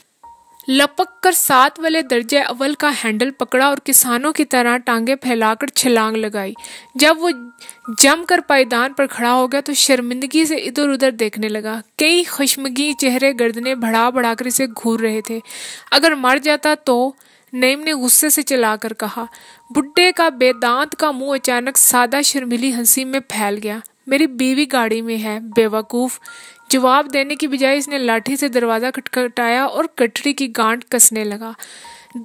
लपक कर सात वाले दर्जे अव्वल का हैंडल पकड़ा और किसानों की तरह टांगे फैलाकर छलांग लगाई जब वो जमकर पायदान पर खड़ा हो गया तो शर्मिंदगी से इधर उधर देखने लगा कई खुशमगी चेहरे गर्दने बढ़ा बढ़ाकर इसे घूर रहे थे अगर मर जाता तो नईम ने गुस्से से चलाकर कहा बुढ़े का बेदांत का मुंह अचानक सादा शर्मिली हंसी में फैल गया मेरी बीवी गाड़ी में है बेवकूफ जवाब देने की बजाय इसने लाठी से दरवाज़ा खटखटाया और कटरी की गांठ कसने लगा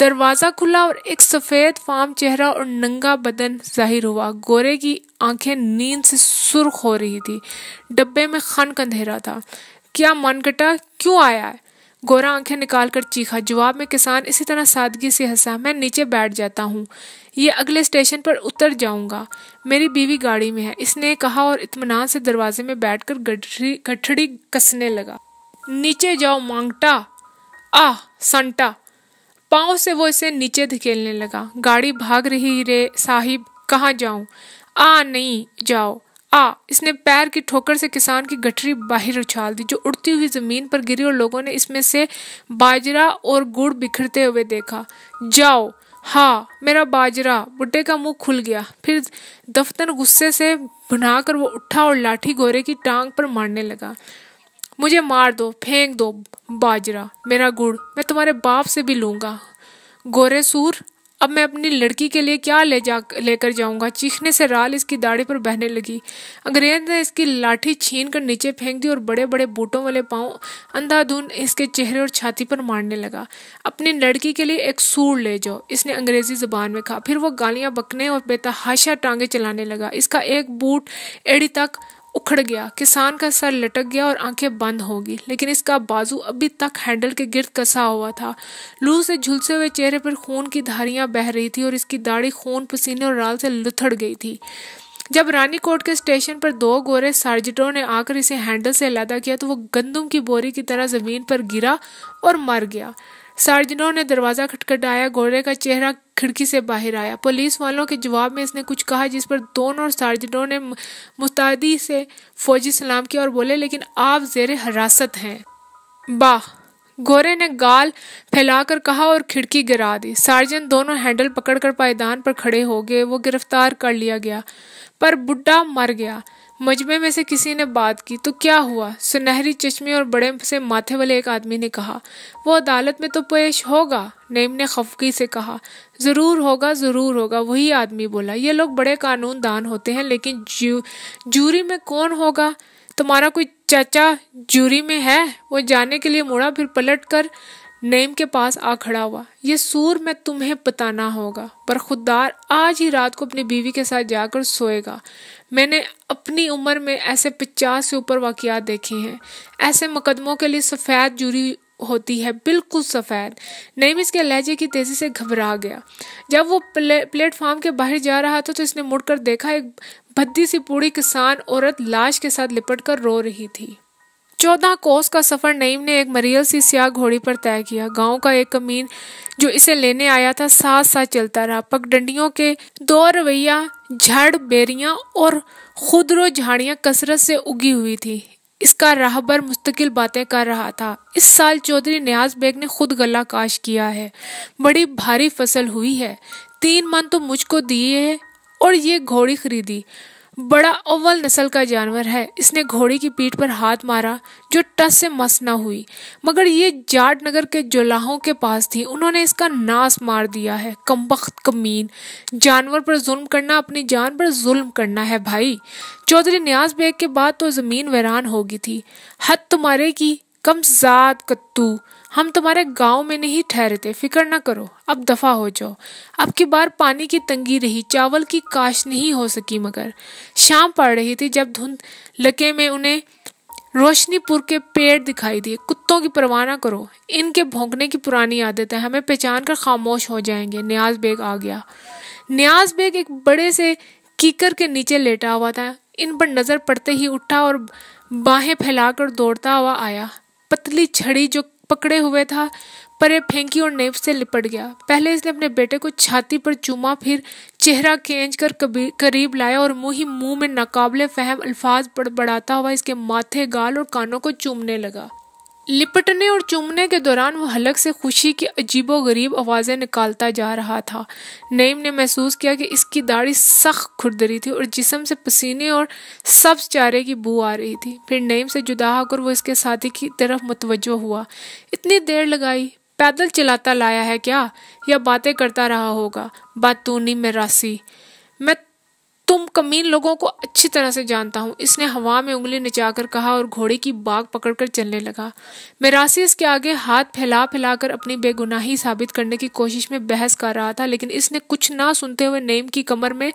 दरवाज़ा खुला और एक सफ़ेद फाम चेहरा और नंगा बदन जाहिर हुआ गोरे की आंखें नींद से सुर्ख हो रही थी डब्बे में खन अंधेरा था क्या मन कटा क्यों आया है गोरा आंखें निकाल कर चीखा जवाब में किसान इसी तरह सादगी से हंसा मैं नीचे बैठ जाता हूँ ये अगले स्टेशन पर उतर जाऊंगा मेरी बीवी गाड़ी में है इसने कहा और इतमान से दरवाजे में बैठकर गठरी गठड़ी कसने लगा नीचे जाओ मांगटा आ संटा पाँव से वो इसे नीचे धकेलने लगा गाड़ी भाग रही रे साहिब कहाँ जाऊं आ नहीं जाओ आ इसने पैर की ठोकर से किसान की गठरी बाहर उछाल दी जो उड़ती हुई जमीन पर गिरी और लोगों ने इसमें से बाजरा और गुड़ बिखरते हुए देखा जाओ हाँ मेरा बाजरा बुड्ढे का मुंह खुल गया फिर दफ्तर गुस्से से भुना वो उठा और लाठी गोरे की टांग पर मारने लगा मुझे मार दो फेंक दो बाजरा मेरा गुड़ मैं तुम्हारे बाप से भी लूंगा गोरे सूर अब मैं अपनी लड़की के लिए क्या ले जा लेकर जाऊंगा चीखने से राल इसकी दाढ़ी पर बहने लगी अंग्रेज ने इसकी लाठी छीन कर नीचे फेंक दी और बड़े बड़े बूटों वाले पाँव अंधाधुन इसके चेहरे और छाती पर मारने लगा अपनी लड़की के लिए एक सूर ले जाओ इसने अंग्रेजी जबान में कहा फिर वो गालियां बकने और बेतहाशा टांगे चलाने लगा इसका एक बूट एड़ी तक उखड़ गया किसान का सर लटक गया और आंखें बंद हो गई लेकिन इसका बाजू अभी तक हैंडल के गिर्द कसा हुआ था लू से झुलसे हुए चेहरे पर खून की धारियां बह रही थी और इसकी दाढ़ी खून पसीने और राल से लुथड़ गई थी जब रानी कोट के स्टेशन पर दो गोरे सार्जिटों ने आकर इसे हैंडल से अलहदा किया तो वो गंदम की बोरी की तरह जमीन पर गिरा और मर गया सार्जनों ने दरवाजा खटखटाया गोरे का चेहरा खिड़की से बाहर आया पुलिस वालों के जवाब में इसने कुछ कहा जिस पर दोनों और सार्जनों ने मुस्तादी से फौजी सलाम किया और बोले लेकिन आप जेर हरासत हैं बा गोरे ने गाल फैलाकर कहा और खिड़की गिरा दी सार्जन दोनों हैंडल पकड़कर पायदान पर खड़े हो गए वो गिरफ्तार कर लिया गया पर बुढ़ा मर गया मजमे में से किसी ने बात की तो क्या हुआ सुनहरी चश्मे और बड़े से माथे वाले एक आदमी ने कहा वो अदालत में तो पेश होगा नईम ने खफकी से कहा ज़रूर होगा ज़रूर होगा वही आदमी बोला ये लोग बड़े कानून दान होते हैं लेकिन जू, जूरी में कौन होगा तुम्हारा कोई चाचा जूरी में है वो जाने के लिए मुड़ा फिर पलट कर नईम के पास आ खड़ा हुआ ये सूर मैं तुम्हें बताना होगा पर खुददार आज ही रात को अपनी बीवी के साथ जाकर सोएगा मैंने अपनी उम्र में ऐसे पचास से ऊपर वाकियात देखे हैं ऐसे मुकदमों के लिए सफ़ेद जुरी होती है बिल्कुल सफ़ेद नईम इसके लहजे की तेज़ी से घबरा गया जब वो प्ले, प्लेटफार्म के बाहर जा रहा था तो इसने मुड़कर देखा एक भद्दी सी पूरी किसान औरत लाश के साथ लिपट कर रो रही थी चौदह कोस का सफर नईम ने एक मरियल सी स्याह घोड़ी पर तय किया गांव का एक कमीन जो इसे लेने आया था साथ साथ चलता रहा पगडंडियों के दो रवैया झड़ बेरियां और खुदरो झाड़ियां कसरत से उगी हुई थी इसका राहबर मुस्तकिल बातें कर रहा था इस साल चौधरी न्याज बेग ने खुद गला काश किया है बड़ी भारी फसल हुई है तीन मन तो मुझको दिए है और ये घोड़ी खरीदी बड़ा अव्वल नस्ल का जानवर है इसने घोड़े की पीठ पर हाथ मारा जो टस से मस न हुई मगर ये जाट नगर के जोलाहों के पास थी उन्होंने इसका नाश मार दिया है कमबख्त कमीन जानवर पर जुल्म करना अपनी जान पर जुल्म करना है भाई चौधरी न्याज बेग के बाद तो ज़मीन वैरान होगी थी हद तुम्हारे तो की जात कत्तू हम तुम्हारे गांव में नहीं ठहरते फिक्र ना करो अब दफा हो जाओ अब की बार पानी की तंगी रही चावल की काश नहीं हो सकी मगर शाम पड़ रही थी जब धुंध लके में उन्हें रोशनीपुर के पेड़ दिखाई दिए कुत्तों की परवाह ना करो इनके भोंकने की पुरानी आदत है हमें पहचान कर खामोश हो जाएंगे न्याज बेग आ गया न्याज बेग एक बड़े से कीकर के नीचे लेटा हुआ था इन पर नजर पड़ते ही उठा और बाहें फैलाकर दौड़ता हुआ आया पतली छड़ी जो पकड़े हुए था पर यह फेंकी और नेब से लिपट गया पहले इसने अपने बेटे को छाती पर चूमा फिर चेहरा खेच कर करीब लाया और मुंह ही मुंह में नाकाबले फहम अल्फाज बड़बड़ाता हुआ इसके माथे गाल और कानों को चूमने लगा लिपटने और चूमने के दौरान वह हलक से खुशी की अजीबो गरीब आवाज़ें निकालता जा रहा था नईम ने महसूस किया कि इसकी दाढ़ी सख्त खुरदरी थी और जिसम से पसीने और सब्ज चारे की बू आ रही थी फिर नईम से जुदा होकर वो इसके साथी की तरफ मुतवज हुआ इतनी देर लगाई पैदल चलाता लाया है क्या या बातें करता रहा होगा बातूनी में रासी मैं तुम कमीन लोगों को अच्छी तरह से जानता हूँ इसने हवा में उंगली नचाकर कहा और घोड़े की बाग पकड़कर चलने लगा मेरासियस के आगे हाथ फैला फैलाकर अपनी बेगुनाही साबित करने की कोशिश में बहस कर रहा था लेकिन इसने कुछ ना सुनते हुए नेम की कमर में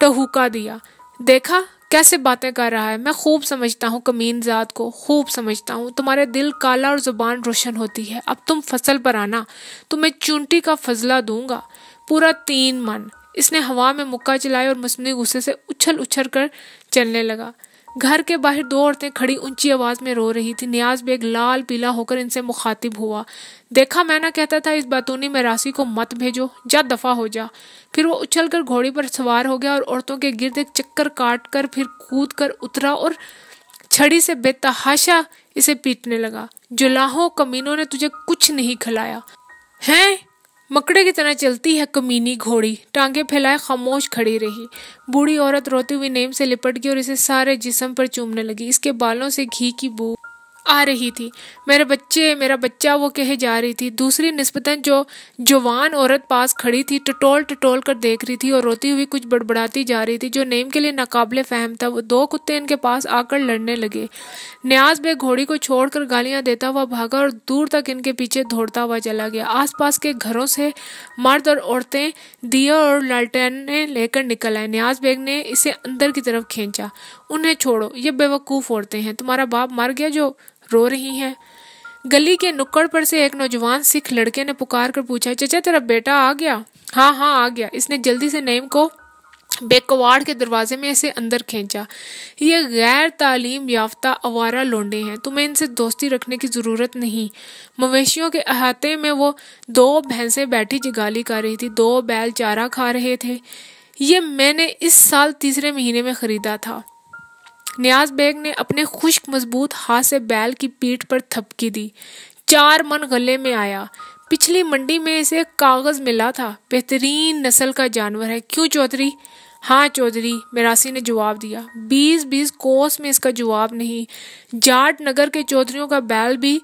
टहुका दिया देखा कैसे बातें कर रहा है मैं खूब समझता हूँ कमीन जात को खूब समझता हूँ तुम्हारे दिल काला और जुबान रोशन होती है अब तुम फसल पर आना तुम्हें चूंटी का फजला दूंगा पूरा तीन मन इसने हवा में मुक्का चलाया और मसनू गुस्से से उछल उछल कर चलने लगा घर के बाहर दो औरतें खड़ी ऊंची आवाज में रो रही थी न्याज बेग लाल पीला होकर इनसे मुखातिब हुआ देखा ना कहता था इस बातूनी राशि को मत भेजो जा दफा हो जा फिर वो उछल कर घोड़ी पर सवार हो गया और औरतों के गिरद एक चक्कर काट कर फिर कूद कर उतरा और छड़ी से बेतहाशा इसे पीटने लगा जुलाहों कमीनों ने तुझे कुछ नहीं खिलाया हैं मकड़े की तरह चलती है कमीनी घोड़ी टांगे फैलाए खामोश खड़ी रही बूढ़ी औरत रोती हुई नेम से लिपट गई और इसे सारे जिसम पर चूमने लगी इसके बालों से घी की बू आ रही थी मेरे बच्चे मेरा बच्चा वो कहे जा रही थी दूसरी नस्बतन जो जवान औरत पास खड़ी थी टटोल टटोल कर देख रही थी और रोती हुई कुछ बड़बड़ाती जा रही थी जो नेम के लिए नाकबले फहम था वो दो कुत्ते इनके पास आकर लड़ने लगे न्याज बेग घोड़ी को छोड़कर गालियां देता हुआ भागा और दूर तक इनके पीछे दौड़ता हुआ चला गया पास के घरों से मर्द और औरतें दिया और लालटेने लेकर निकल आए न्याज बेग ने इसे अंदर की तरफ खींचा उन्हें छोड़ो ये बेवकूफ़ औरतें हैं तुम्हारा बाप मर गया जो रो रही हैं गली के नुक्कड़ पर से एक नौजवान सिख लड़के ने पुकार कर पूछा चचा तेरा बेटा आ गया हाँ हाँ आ गया इसने जल्दी से नईम को बेकवाड़ के दरवाजे में इसे अंदर खींचा ये गैर तालीम याफ्ता अवारा लोंडे हैं तुम्हें इनसे दोस्ती रखने की ज़रूरत नहीं मवेशियों के अहाते में वो दो भैंसें बैठी जगाली कर रही थी दो बैल चारा खा रहे थे ये मैंने इस साल तीसरे महीने में ख़रीदा था न्याज बेग ने अपने खुश्क मजबूत हाथ से बैल की पीठ पर थपकी दी चार मन गले में आया पिछली मंडी में इसे कागज मिला था बेहतरीन नस्ल का जानवर है क्यों चौधरी हाँ चौधरी मेरासी ने जवाब दिया बीस बीस कोस में इसका जवाब नहीं जाट नगर के चौधरीों का बैल भी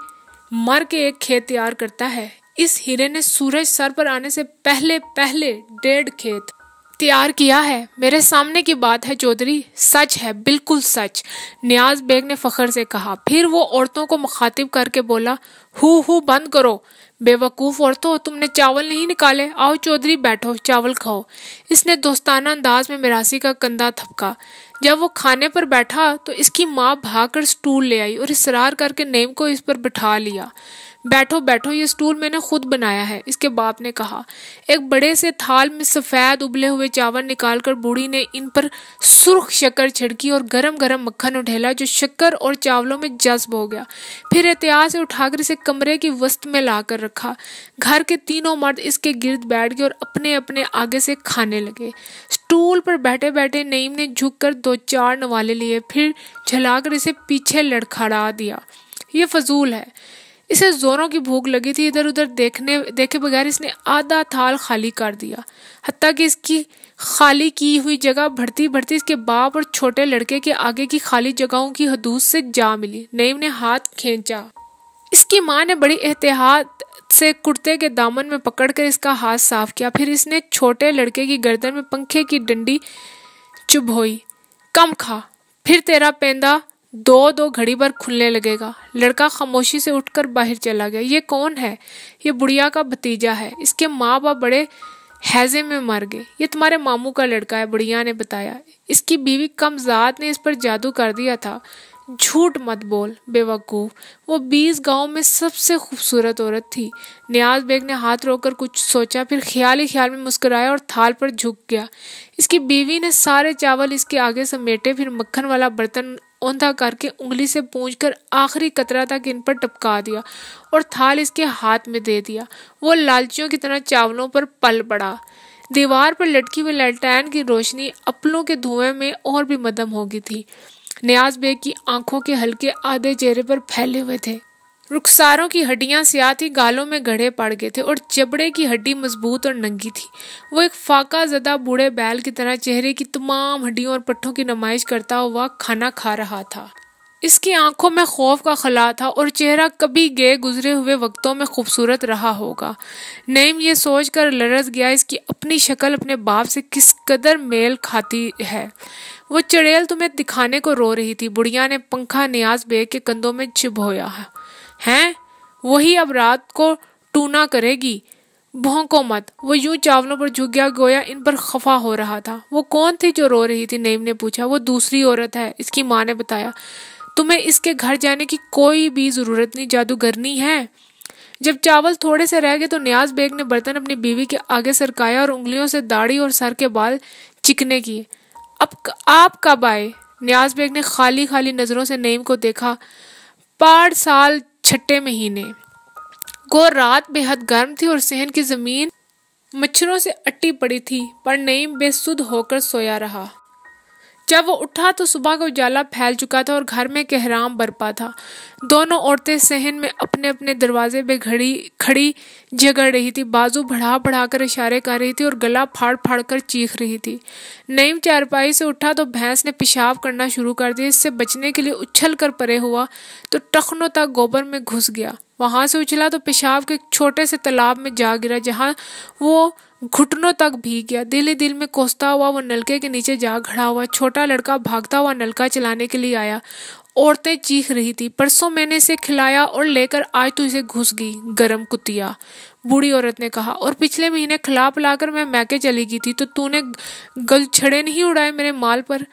मर के एक खेत तैयार करता है इस हीरे ने सूरज सर पर आने से पहले पहले डेढ़ खेत इख्तियार किया है मेरे सामने की बात है चौधरी सच है बिल्कुल सच न्याज बेग ने फ़खर से कहा फिर वो औरतों को मुखातिब करके बोला हु हु बंद करो बेवकूफ़ औरतों तुमने चावल नहीं निकाले आओ चौधरी बैठो चावल खाओ इसने दोस्ताना अंदाज में मिरासी का कंधा थपका जब वो खाने पर बैठा तो इसकी माँ भागकर स्टूल ले आई और इसरार करके नेम को इस पर बिठा लिया बैठो बैठो ये स्टूल मैंने खुद बनाया है इसके बाप ने कहा एक बड़े से थाल में सफ़ेद उबले हुए चावल निकालकर बूढ़ी ने इन पर सुर्ख शक्कर छिड़की और गरम गरम मक्खन उठेला जो शक्कर और चावलों में जज्ब हो गया फिर एहतियात से उठाकर इसे कमरे की वस्त में लाकर रखा घर के तीनों मर्द इसके गिर्द बैठ गए और अपने अपने आगे से खाने लगे स्टूल पर बैठे बैठे नईम ने झुककर दो चार नवाले लिए फिर झलाकर इसे पीछे लड़खड़ा दिया ये फजूल है इसे जोरों की भूख लगी थी इधर उधर देखने देखे बगैर इसने आधा थाल खाली कर दिया हती कि इसकी खाली की हुई जगह भरती भरती इसके बाप और छोटे लड़के के आगे की खाली जगहों की हदूद से जा मिली नईम ने हाथ खींचा इसकी माँ ने बड़ी एहतियात से कुर्ते के दामन में पकड़कर इसका हाथ साफ किया फिर इसने छोटे लड़के की गर्दन में पंखे की डंडी चुभोई कम खा फिर तेरा पेंदा दो दो घड़ी भर खुलने लगेगा लड़का खामोशी से उठकर बाहर चला गया ये कौन है ये बुढ़िया का भतीजा है इसके माँ बाप बड़े हैजे में मर गए ये तुम्हारे मामू का लड़का है बुढ़िया ने बताया इसकी बीवी कमजात ने इस पर जादू कर दिया था झूठ मत बोल बेवकूफ़ वो बीस गांव में सबसे खूबसूरत औरत थी न्याज बेग ने हाथ रोककर कुछ सोचा फिर ख्याल ही ख्याल में मुस्कुराया और थाल पर झुक गया इसकी बीवी ने सारे चावल इसके आगे समेटे फिर मक्खन वाला बर्तन औंधा करके उंगली से पूंज कर आखिरी कतरा तक इन पर टपका दिया और थाल इसके हाथ में दे दिया वो लालचियों की तरह चावलों पर पल पड़ा दीवार पर लटकी हुई लैलटैन की रोशनी अपलों के धुएं में और भी मदम हो गई थी न्याज बेग की आंखों के हल्के आधे चेहरे पर फैले हुए थे रुखसारों की हड्डियां सियाह थी गालों में गढ़े पड़ गए थे और जबड़े की हड्डी मजबूत और नंगी थी वो एक फाका जदा बूढ़े बैल की तरह चेहरे की तमाम हड्डियों और पट्ठों की नुमाइश करता हुआ खाना खा रहा था इसकी आंखों में खौफ का खला था और चेहरा कभी गए गुजरे हुए वक्तों में खूबसूरत रहा होगा नईम ये सोच कर लरस गया इसकी अपनी शक्ल अपने बाप से किस कदर मेल खाती है वो चड़ेल तुम्हें दिखाने को रो रही थी बुढ़िया ने पंखा नियाज बेग के कंधों में होया है हैं वही अब रात को टूना करेगी भोंको मत वो यूं चावलों पर झुक गया गोया इन पर खफा हो रहा था वो कौन थी जो रो रही थी नईम ने पूछा वो दूसरी औरत है इसकी माँ ने बताया तुम्हें इसके घर जाने की कोई भी ज़रूरत नहीं जादूगरनी है जब चावल थोड़े से रह गए तो न्याज बेग ने बर्तन अपनी बीवी के आगे सरकाया और उंगलियों से दाढ़ी और सर के बाल चिकने किए अब आप कब आए न्याज बेग ने खाली खाली नज़रों से नईम को देखा पाठ साल छठे महीने गो रात बेहद गर्म थी और सहन की जमीन मच्छरों से अट्टी पड़ी थी पर नईम बेसुध होकर सोया रहा जब वो उठा तो सुबह का उजाला फैल चुका था और घर में कहराम बरपा था दोनों औरतें सहन में अपने अपने दरवाजे पे घड़ी खड़ी झगड़ रही थी बाजू बढ़ा बढ़ा कर इशारे कर रही थी और गला फाड़ फाड़ कर चीख रही थी नईम चारपाई से उठा तो भैंस ने पेशाब करना शुरू कर दिया इससे बचने के लिए उछल कर परे हुआ तो टखनों तक गोबर में घुस गया वहां से उछला तो पेशाब के छोटे से तालाब में जा गिरा जहाँ वो घुटनों तक भीग गया दिल ही दिल में कोसता हुआ वो नलके के नीचे जा खड़ा हुआ छोटा लड़का भागता हुआ नलका चलाने के लिए आया औरतें चीख रही थी परसों मैंने इसे खिलाया और लेकर आज तू तो इसे घुस गई गरम कुतिया बूढ़ी औरत ने कहा और पिछले महीने खिला पिलाकर मैं मैके चली गई थी तो तूने गल छड़े नहीं उड़ाए मेरे माल पर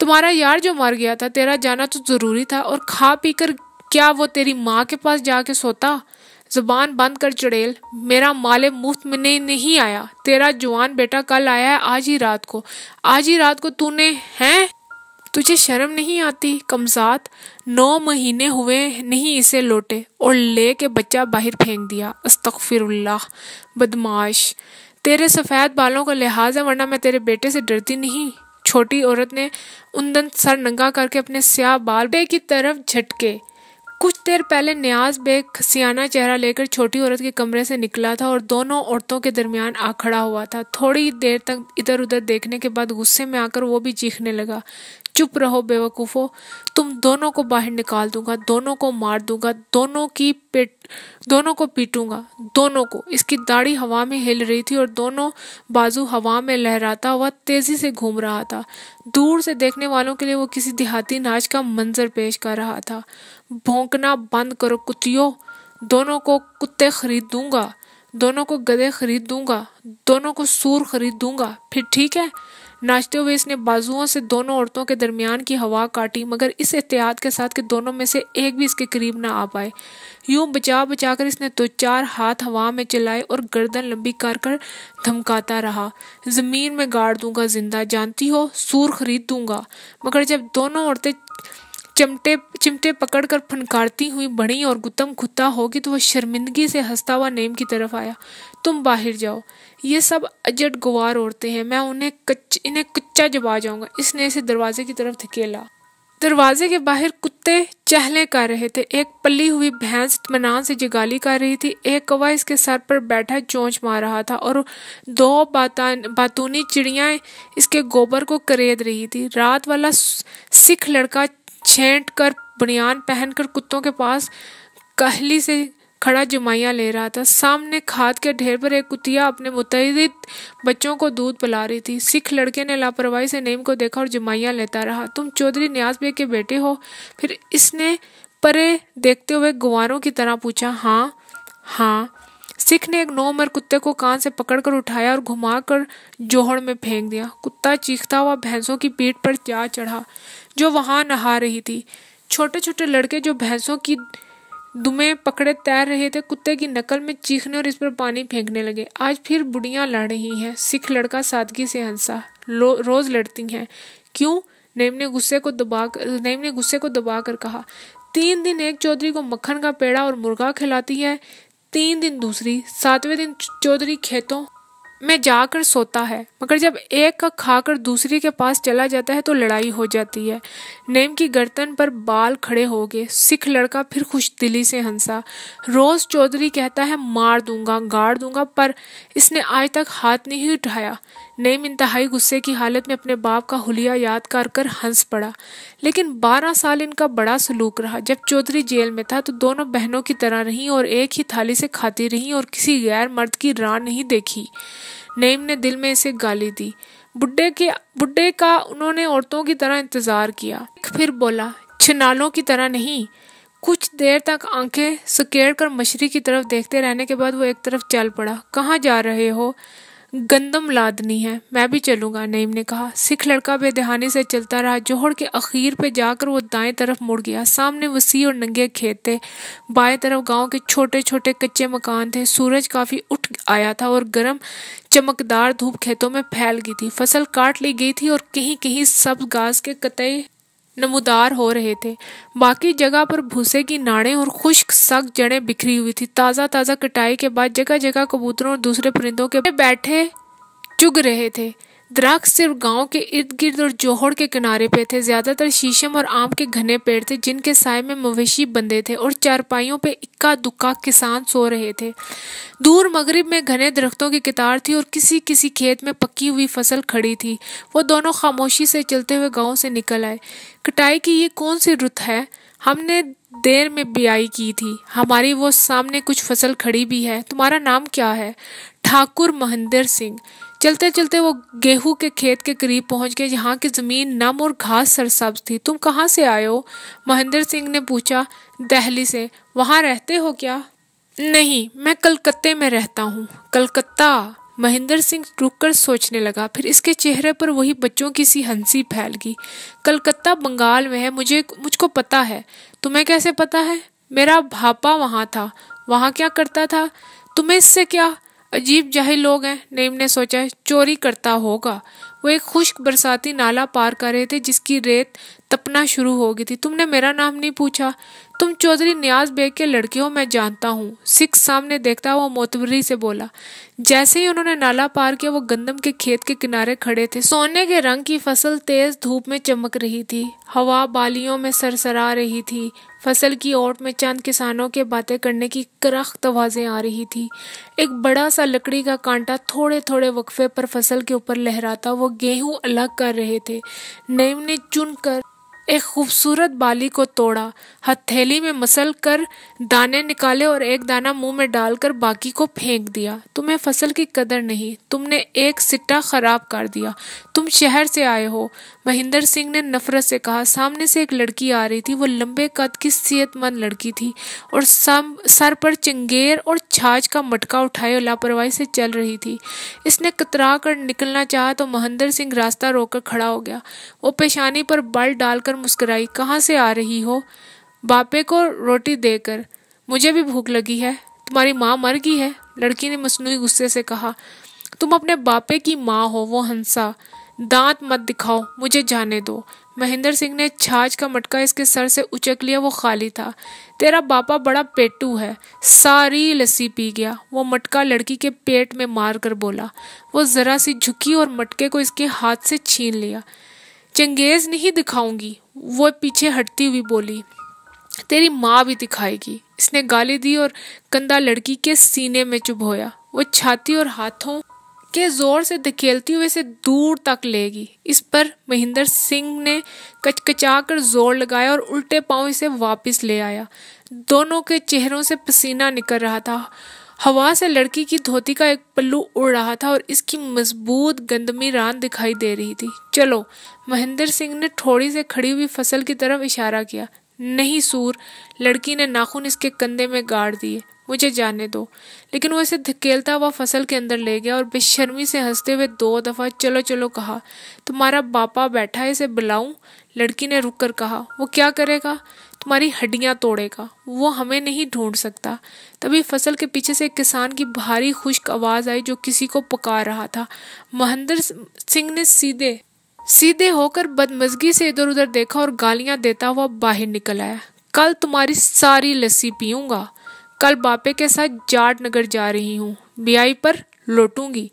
तुम्हारा यार जो मर गया था तेरा जाना तो ज़रूरी था और खा पी कर क्या वो तेरी माँ के पास जाके सोता जुबान बंद कर चुड़ेल मेरा माले मुफ्त में नहीं आया तेरा जवान बेटा कल आया है आज ही रात को आज ही रात को तूने हैं तुझे शर्म नहीं आती कमजात नौ महीने हुए नहीं इसे लौटे और ले के बच्चा बाहर फेंक दिया अस्तगफिरुल्लाह बदमाश तेरे सफ़ेद बालों का लिहाज है वरना मैं तेरे बेटे से डरती नहीं छोटी औरत ने उन सर नंगा करके अपने स्याह बाल की तरफ झटके कुछ देर पहले न्याज बेग खसियाना चेहरा लेकर छोटी औरत के कमरे से निकला था और दोनों औरतों के दरमियान आ खड़ा हुआ था थोड़ी देर तक इधर उधर देखने के बाद गुस्से में आकर वो भी चीखने लगा चुप रहो बेवकूफ़ो तुम दोनों को बाहर निकाल दूंगा दोनों को मार दूंगा दोनों की पेट दोनों को पीटूंगा दोनों को इसकी दाढ़ी हवा में हिल रही थी और दोनों बाजू हवा में लहराता हुआ तेज़ी से घूम रहा था दूर से देखने वालों के लिए वो किसी देहाती नाच का मंजर पेश कर रहा था भोंकना बंद करो कुतियो दोनों को कुत्ते खरीद दूंगा दोनों को गधे खरीद दूंगा दोनों को सूर खरीद दूंगा फिर ठीक है नाचते हुए इसने बाजुओं से दोनों औरतों के दरमियान की हवा काटी मगर इस एहतियात के साथ कि दोनों में से एक भी इसके करीब ना आ पाए यूं बचा बचा कर इसने दो तो चार हाथ हवा में चलाए और गर्दन लंबी कर कर धमकाता रहा ज़मीन में गाड़ दूंगा जिंदा जानती हो सूर खरीद दूंगा मगर जब दोनों औरतें चिमटे चिमटे पकड़कर फनकारती हुई बड़ी और गुतम खुता होगी तो वह शर्मिंदगी से हंसता हुआ नेम की तरफ आया तुम बाहर जाओ ये सब अजट गुवार औरतें हैं मैं उन्हें कच्च इन्हें कच्चा जबा जाऊंगा इसने इसे दरवाजे की तरफ धकेला दरवाजे के बाहर कुत्ते चहले कर रहे थे एक पली हुई भैंस मनान से जगाली कर रही थी एक कवा इसके सर पर बैठा चोंच मार रहा था और दो बातूनी चिड़ियाँ इसके गोबर को करेद रही थी रात वाला सिख लड़का छेंट कर बनियान पहनकर कुत्तों के पास कहली से खड़ा जुमाइया ले रहा था सामने खाद के ढेर पर एक कुतिया अपने मुतद बच्चों को दूध पिला रही थी सिख लड़के ने लापरवाही से नीम को देखा और जुमाइया लेता रहा तुम चौधरी न्याज बे के बेटे हो फिर इसने परे देखते हुए गुवारों की तरह पूछा हाँ हाँ सिख ने एक नौ मर कुत्ते को कान से पकड़कर उठाया और घुमाकर जोहड़ में फेंक दिया कुत्ता चीखता हुआ भैंसों की पीठ पर जा चढ़ा जो वहां नहा रही थी छोटे छोटे लड़के जो भैंसों की दुमे पकड़े तैर रहे थे कुत्ते की नकल में चीखने और इस पर पानी फेंकने लगे आज फिर बुढ़िया लड़ रही हैं सिख लड़का सादगी से हंसा रोज लड़ती हैं क्यों नेम ने गुस्से को दबा नेम ने गुस्से को दबा कर कहा तीन दिन एक चौधरी को मक्खन का पेड़ा और मुर्गा खिलाती है तीन दिन दूसरी सातवें दिन चौधरी खेतों में जाकर सोता है मगर जब एक का खाकर दूसरे के पास चला जाता है तो लड़ाई हो जाती है नेम की गर्तन पर बाल खड़े हो गए सिख लड़का फिर खुश दिली से हंसा रोज चौधरी कहता है मार दूंगा गाड़ दूंगा पर इसने आज तक हाथ नहीं उठाया नईम इंतहाई गुस्से की हालत में अपने बाप का हुलिया याद कर कर हंस पड़ा लेकिन बारह साल इनका बड़ा सलूक रहा जब चौधरी जेल में था तो दोनों बहनों की तरह रहीं और एक ही थाली से खाती रहीं और किसी गैर मर्द की राह नहीं देखी नईम ने दिल में इसे गाली दी बुढ़े के बुढ़े का उन्होंने औरतों की तरह इंतजार किया फिर बोला छनालों की तरह नहीं कुछ देर तक आंखें सकेड़ कर मछरी की तरफ देखते रहने के बाद वो एक तरफ चल पड़ा कहाँ जा रहे हो गंदम लादनी है मैं भी चलूंगा नईम ने कहा सिख लड़का बेदहानी से चलता रहा जोहड़ के अखीर पे जाकर वो दाएं तरफ मुड़ गया सामने वसी और नंगे खेत थे बाएं तरफ गांव के छोटे छोटे कच्चे मकान थे सूरज काफ़ी उठ आया था और गर्म चमकदार धूप खेतों में फैल गई थी फसल काट ली गई थी और कहीं कहीं सब घास के कतई नमोदार हो रहे थे बाकी जगह पर भूसे की नाड़ें और खुश्क सख जड़ें बिखरी हुई थी ताज़ा ताज़ा कटाई के बाद जगह जगह कबूतरों और दूसरे परिंदों के बैठे चुग रहे थे दरख्त सिर्फ गांव के इर्द गिर्द और जोहड़ के किनारे पे थे ज्यादातर शीशम और आम के घने पेड़ थे जिनके साय में मवेशी बंधे थे और चारपाइयों पे इक्का दुक्का किसान सो रहे थे दूर मगरिब में घने दरख्तों की कतार थी और किसी किसी खेत में पकी हुई फसल खड़ी थी वो दोनों खामोशी से चलते हुए गाँव से निकल आए कटाई की ये कौन सी रुत है हमने देर में ब्याई की थी हमारी वो सामने कुछ फसल खड़ी भी है तुम्हारा नाम क्या है ठाकुर महेंद्र सिंह चलते चलते वो गेहूं के खेत के करीब पहुंच गए जहाँ की जमीन नम और घास सरसब्ज थी तुम कहाँ से आए हो महेंद्र सिंह ने पूछा दहली से वहां रहते हो क्या नहीं मैं कलकत्ते में रहता हूँ कलकत्ता महेंद्र सिंह रुककर सोचने लगा फिर इसके चेहरे पर वही बच्चों की सी हंसी फैल गई कलकत्ता बंगाल में है मुझे मुझको पता है तुम्हें कैसे पता है मेरा भापा वहाँ था वहाँ क्या करता था तुम्हें इससे क्या अजीब जाहिल लोग हैं नईम ने सोचा चोरी करता होगा वो एक खुश्क बरसाती नाला पार कर रहे थे जिसकी रेत तपना शुरू हो गई थी तुमने मेरा नाम नहीं पूछा तुम चौधरी न्याज बेग के लड़के हो मैं जानता हूँ सिख सामने देखता हुआ मोतबरी से बोला जैसे ही उन्होंने नाला पार किया वो गंदम के खेत के किनारे खड़े थे सोने के रंग की फसल तेज धूप में चमक रही थी हवा बालियों में सरसरा रही थी फसल की ओट में चंद किसानों के बातें करने की करख तवाजें आ रही थी एक बड़ा सा लकड़ी का कांटा थोड़े थोड़े वक्फे पर फसल के ऊपर लहराता वो गेहूं अलग कर रहे थे नईम ने चुनकर एक खूबसूरत बाली को तोड़ा हथेली में मसल कर दाने निकाले और एक दाना मुंह में डालकर बाकी को फेंक दिया तुम्हें फसल की कदर नहीं तुमने एक सिट्टा खराब कर दिया तुम शहर से आए हो महेंद्र सिंह ने नफरत से कहा सामने से एक लड़की आ रही थी वो लंबे कद की सेहतमंद लड़की थी और सम, सर पर चंगेर और छाछ का मटका उठाए और लापरवाही से चल रही थी इसने कतरा कर निकलना चाहा तो महेंद्र सिंह रास्ता रोककर खड़ा हो गया वो पेशानी पर बल डालकर मुस्कुराई कहाँ से आ रही हो बापे को रोटी देकर मुझे भी भूख लगी है तुम्हारी माँ मर गई है लड़की ने मसनू गुस्से से कहा तुम अपने बापे की माँ हो वो हंसा दांत मत दिखाओ मुझे जाने दो महेंद्र सिंह ने छाछ का मटका इसके सर से उचक लिया वो खाली था तेरा बापा बड़ा पेटू है सारी लस्सी पी गया वो मटका लड़की के पेट में मार कर बोला वो जरा सी झुकी और मटके को इसके हाथ से छीन लिया चंगेज नहीं दिखाऊंगी वो पीछे हटती हुई बोली तेरी माँ भी दिखाएगी इसने गाली दी और कंधा लड़की के सीने में चुभोया वो छाती और हाथों के जोर से धकेलती हुए इसे दूर तक लेगी इस पर महेंद्र सिंह ने कचकचा कर जोर लगाया और उल्टे पांव इसे वापस ले आया दोनों के चेहरों से पसीना निकल रहा था हवा से लड़की की धोती का एक पल्लू उड़ रहा था और इसकी मजबूत गंदमी रान दिखाई दे रही थी चलो महेंद्र सिंह ने थोड़ी से खड़ी हुई फसल की तरफ इशारा किया नहीं सूर लड़की ने नाखून इसके कंधे में गाड़ दिए मुझे जाने दो लेकिन वो इसे धकेलता हुआ फसल के अंदर ले गया और बेशर्मी से हंसते हुए दो दफ़ा चलो चलो कहा तुम्हारा बापा बैठा है इसे बुलाऊं लड़की ने रुक कर कहा वो क्या करेगा तुम्हारी हड्डियां तोड़ेगा वो हमें नहीं ढूंढ सकता तभी फसल के पीछे से एक किसान की भारी खुश्क आवाज़ आई जो किसी को पुकार रहा था महेंद्र सिंह ने सीधे सीधे होकर बदमजगी से इधर उधर देखा और गालियां देता हुआ बाहर निकल आया कल तुम्हारी सारी लस्सी पीऊंगा कल बापे के साथ जाट नगर जा रही हूँ ब्याई पर लौटूंगी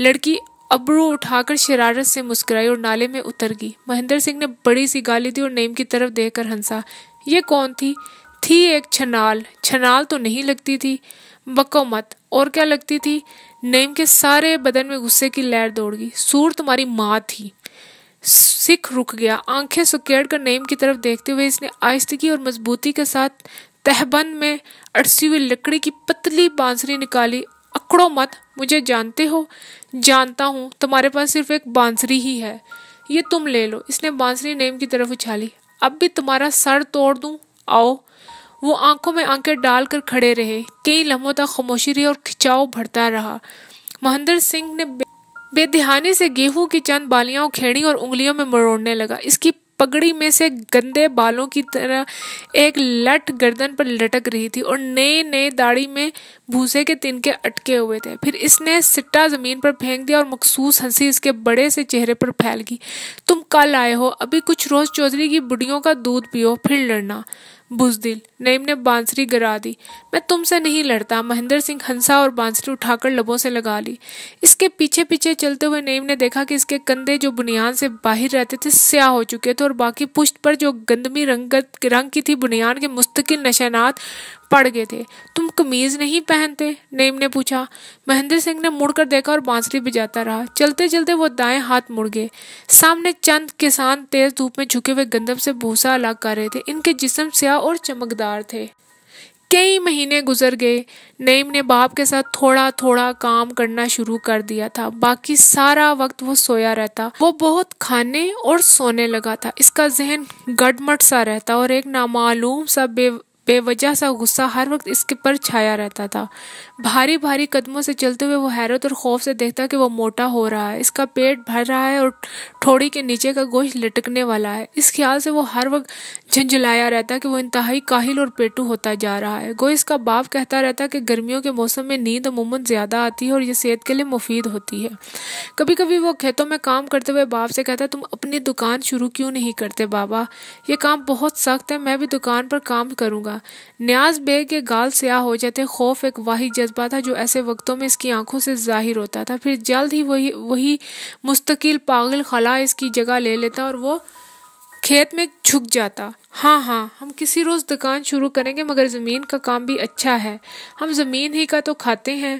लड़की अबरू उठाकर शरारत से मुस्कुराई और नाले में उतर गई महेंद्र सिंह ने बड़ी सी गाली दी और नेम की तरफ देखकर हंसा ये कौन थी थी एक छनाल छनाल तो नहीं लगती थी बको मत और क्या लगती थी नेम के सारे बदन में गुस्से की लहर दौड़ गई सूर तुम्हारी माँ थी सिख रुक गया आंखें सुकेड़ कर नेम की तरफ देखते हुए इसने आहिस्तगी और मजबूती के साथ तहबंद में अड़सी हुई लकड़ी की पतली बांसुरी निकाली अकड़ो मत मुझे जानते हो जानता हूँ तुम्हारे पास सिर्फ एक बांसुरी ही है ये तुम ले लो इसने बांसुरी नेम की तरफ उछाली अब भी तुम्हारा सर तोड़ दूँ आओ वो आंखों में आंखें डालकर खड़े रहे कई लम्हों तक खामोशी रही और खिंचाव भरता रहा महेंद्र सिंह ने बेदहानी से गेहूं की चंद बालियां उखेड़ी और उंगलियों में मरोड़ने लगा इसकी पगड़ी में से गंदे बालों की तरह एक लट गर्दन पर लटक रही थी और नए नए दाढ़ी में भूसे के तिनके अटके हुए थे फिर इसने सिट्टा ज़मीन पर फेंक दिया और मखसूस हंसी इसके बड़े से चेहरे पर फैल गई तुम कल आए हो अभी कुछ रोज़ चौधरी की बुढ़ियों का दूध पियो फिर लड़ना बुजदिल नईम ने बांसुरी गिरा दी मैं तुमसे नहीं लड़ता महेंद्र सिंह हंसा और बांसुरी उठाकर लबों से लगा ली इसके पीछे पीछे चलते हुए नईम ने देखा कि इसके कंधे जो बुनियान से बाहर रहते थे स्याह हो चुके थे और बाकी पुष्ट पर जो गंदमी रंगत रंग की थी बुनियान के मुस्तकिल नशानात पड़ गए थे तुम कमीज नहीं पहनते नईम ने पूछा महेंद्र सिंह ने मुड़कर देखा और बांसुरी बजाता रहा चलते चलते वो दाएं हाथ मुड़ गए सामने चंद किसान तेज धूप में झुके हुए गंदम से भूसा अलग कर रहे थे इनके जिसम स्याह और चमकदार थे कई महीने गुजर गए नईम ने बाप के साथ थोड़ा थोड़ा काम करना शुरू कर दिया था बाकी सारा वक्त वो सोया रहता वो बहुत खाने और सोने लगा था इसका जहन गडमट सा रहता और एक नामालूम सा बे बेवजह सा गुस्सा हर वक्त इसके पर छाया रहता था भारी भारी कदमों से चलते हुए वो हैरत और खौफ से देखता कि वो मोटा हो रहा है इसका पेट भर रहा है और ठोड़ी के नीचे का गोश्त लटकने वाला है इस ख्याल से वो हर वक्त झंझलाया रहता कि वो इंतहाई काहिल और पेटू होता जा रहा है गो इसका बाप कहता रहता कि गर्मियों के मौसम में नींद अमूमन ज़्यादा आती है और ये सेहत के लिए मुफीद होती है कभी कभी वो खेतों में काम करते हुए बाप से कहता तुम अपनी दुकान शुरू क्यों नहीं करते बाबा ये काम बहुत सख्त है मैं भी दुकान पर काम करूँगा होगा न्याज बेग के गाल स्याह हो जाते खौफ एक वाहि जज्बा था जो ऐसे वक्तों में इसकी आंखों से जाहिर होता था फिर जल्द ही वही वही मुस्तकिल पागल खला इसकी जगह ले लेता और वो खेत में झुक जाता हाँ हाँ हम किसी रोज़ दुकान शुरू करेंगे मगर ज़मीन का काम भी अच्छा है हम ज़मीन ही का तो खाते हैं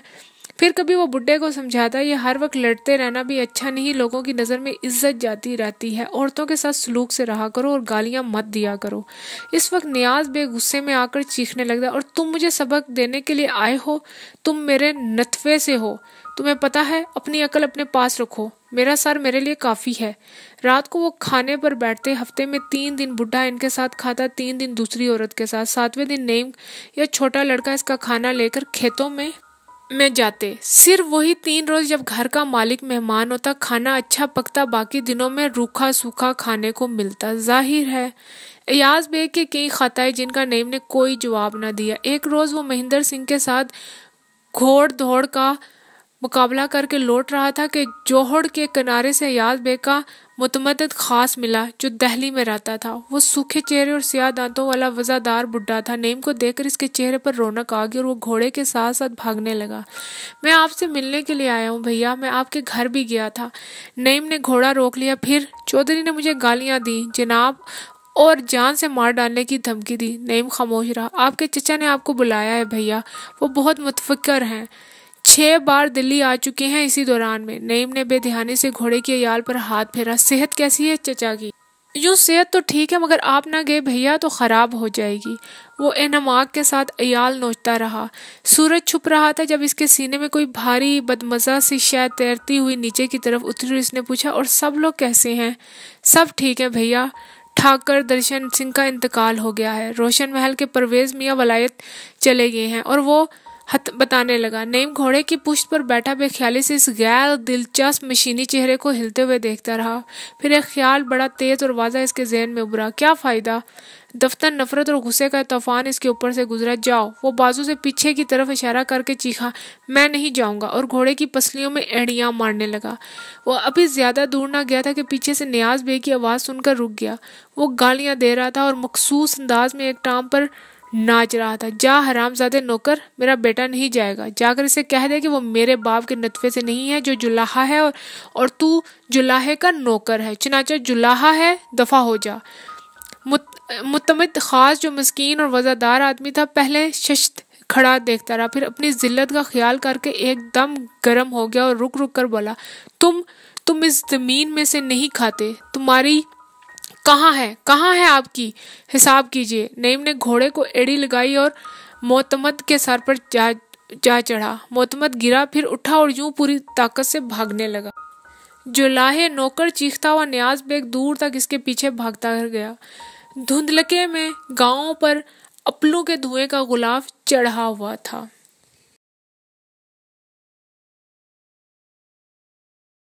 फिर कभी वो बुढ़े को समझाता ये हर वक्त लड़ते रहना भी अच्छा नहीं लोगों की नज़र में इज्जत जाती रहती है औरतों के साथ सलूक से रहा करो और गालियां मत दिया करो इस वक्त नियाज बे गुस्से में आकर चीखने लगता और तुम मुझे सबक देने के लिए आए हो तुम मेरे नतवे से हो तुम्हें पता है अपनी अकल अपने पास रखो मेरा सर मेरे लिए काफ़ी है रात को वो खाने पर बैठते हफ्ते में तीन दिन बुढ़ा इनके साथ खाता तीन दिन दूसरी औरत के साथ सातवें दिन नेम या छोटा लड़का इसका खाना लेकर खेतों में में जाते सिर्फ वही तीन रोज जब घर का मालिक मेहमान होता खाना अच्छा पकता बाकी दिनों में रूखा सूखा खाने को मिलता जाहिर है एयाज बेग के कई खताए जिनका नेम ने कोई जवाब ना दिया एक रोज़ वो महेंद्र सिंह के साथ घोड़ दौड़ का मुकाबला करके लौट रहा था कि जोहड़ के किनारे से याद बे का मुतमद खास मिला जो दहली में रहता था वो सूखे चेहरे और सियाह दांतों वाला वजादार बुढ़ा था नेम को देखकर इसके चेहरे पर रौनक आ गई और वो घोड़े के साथ साथ भागने लगा मैं आपसे मिलने के लिए आया हूँ भैया मैं आपके घर भी गया था नेम ने घोड़ा रोक लिया फिर चौधरी ने मुझे गालियाँ दी जनाब और जान से मार डालने की धमकी दी नईम खामोश रहा आपके चचा ने आपको बुलाया है भैया वो बहुत मुतफिकर हैं छह बार दिल्ली आ चुके हैं इसी दौरान में नईम ने बेध्यानी से घोड़े की अयाल पर हाथ फेरा सेहत कैसी है चचा की यूँ सेहत तो ठीक है मगर आप ना गए भैया तो ख़राब हो जाएगी वो एनमाग के साथ अयाल नोचता रहा सूरज छुप रहा था जब इसके सीने में कोई भारी बदमज़ा सी शायद तैरती हुई नीचे की तरफ उतरी इसने पूछा और सब लोग कैसे हैं सब ठीक है भैया ठाकर दर्शन सिंह का इंतकाल हो गया है रोशन महल के परवेज़ मियाँ वलायत चले गए हैं और वो हथ बताने लगा नईम घोड़े की पुष्ट पर बैठा बेख्याली से इस गैर दिलचस्प मशीनी चेहरे को हिलते हुए देखता रहा फिर एक ख्याल बड़ा तेज और वाजा इसके जहन में उभरा क्या फ़ायदा दफ्तर नफरत और गुस्से का तूफान इसके ऊपर से गुजरा जाओ वो बाजू से पीछे की तरफ इशारा करके चीखा मैं नहीं जाऊंगा और घोड़े की पसलियों में एड़ियाँ मारने लगा वो अभी ज़्यादा दूर ना गया था कि पीछे से न्याज बे की आवाज़ सुनकर रुक गया वो गालियाँ दे रहा था और मखसूस अंदाज में एक टाम पर नाच रहा था जा हरामजादे नौकर मेरा बेटा नहीं जाएगा जाकर इसे कह दे कि वो मेरे बाप के नतफे से नहीं है जो जुलाहा है और, और तू जुलाहे का नौकर है चनाचा जुलाहा है दफ़ा हो जा मुत, मुतमद खास जो मस्किन और वज़ादार आदमी था पहले शश्त खड़ा देखता रहा फिर अपनी जिल्लत का ख्याल करके एकदम गर्म हो गया और रुक रुक कर बोला तुम तुम इस ज़मीन में से नहीं खाते तुम्हारी कहाँ है कहाँ है आपकी हिसाब कीजिए नईम ने घोड़े को एड़ी लगाई और मोतमद के सर पर जा जा चढ़ा मोतमद गिरा फिर उठा और यूं पूरी ताकत से भागने लगा जुलाहे नौकर चीखता हुआ न्याज बेग दूर तक इसके पीछे भागता गया धुंधलके में गांवों पर अपलों के धुएं का गुलाब चढ़ा हुआ था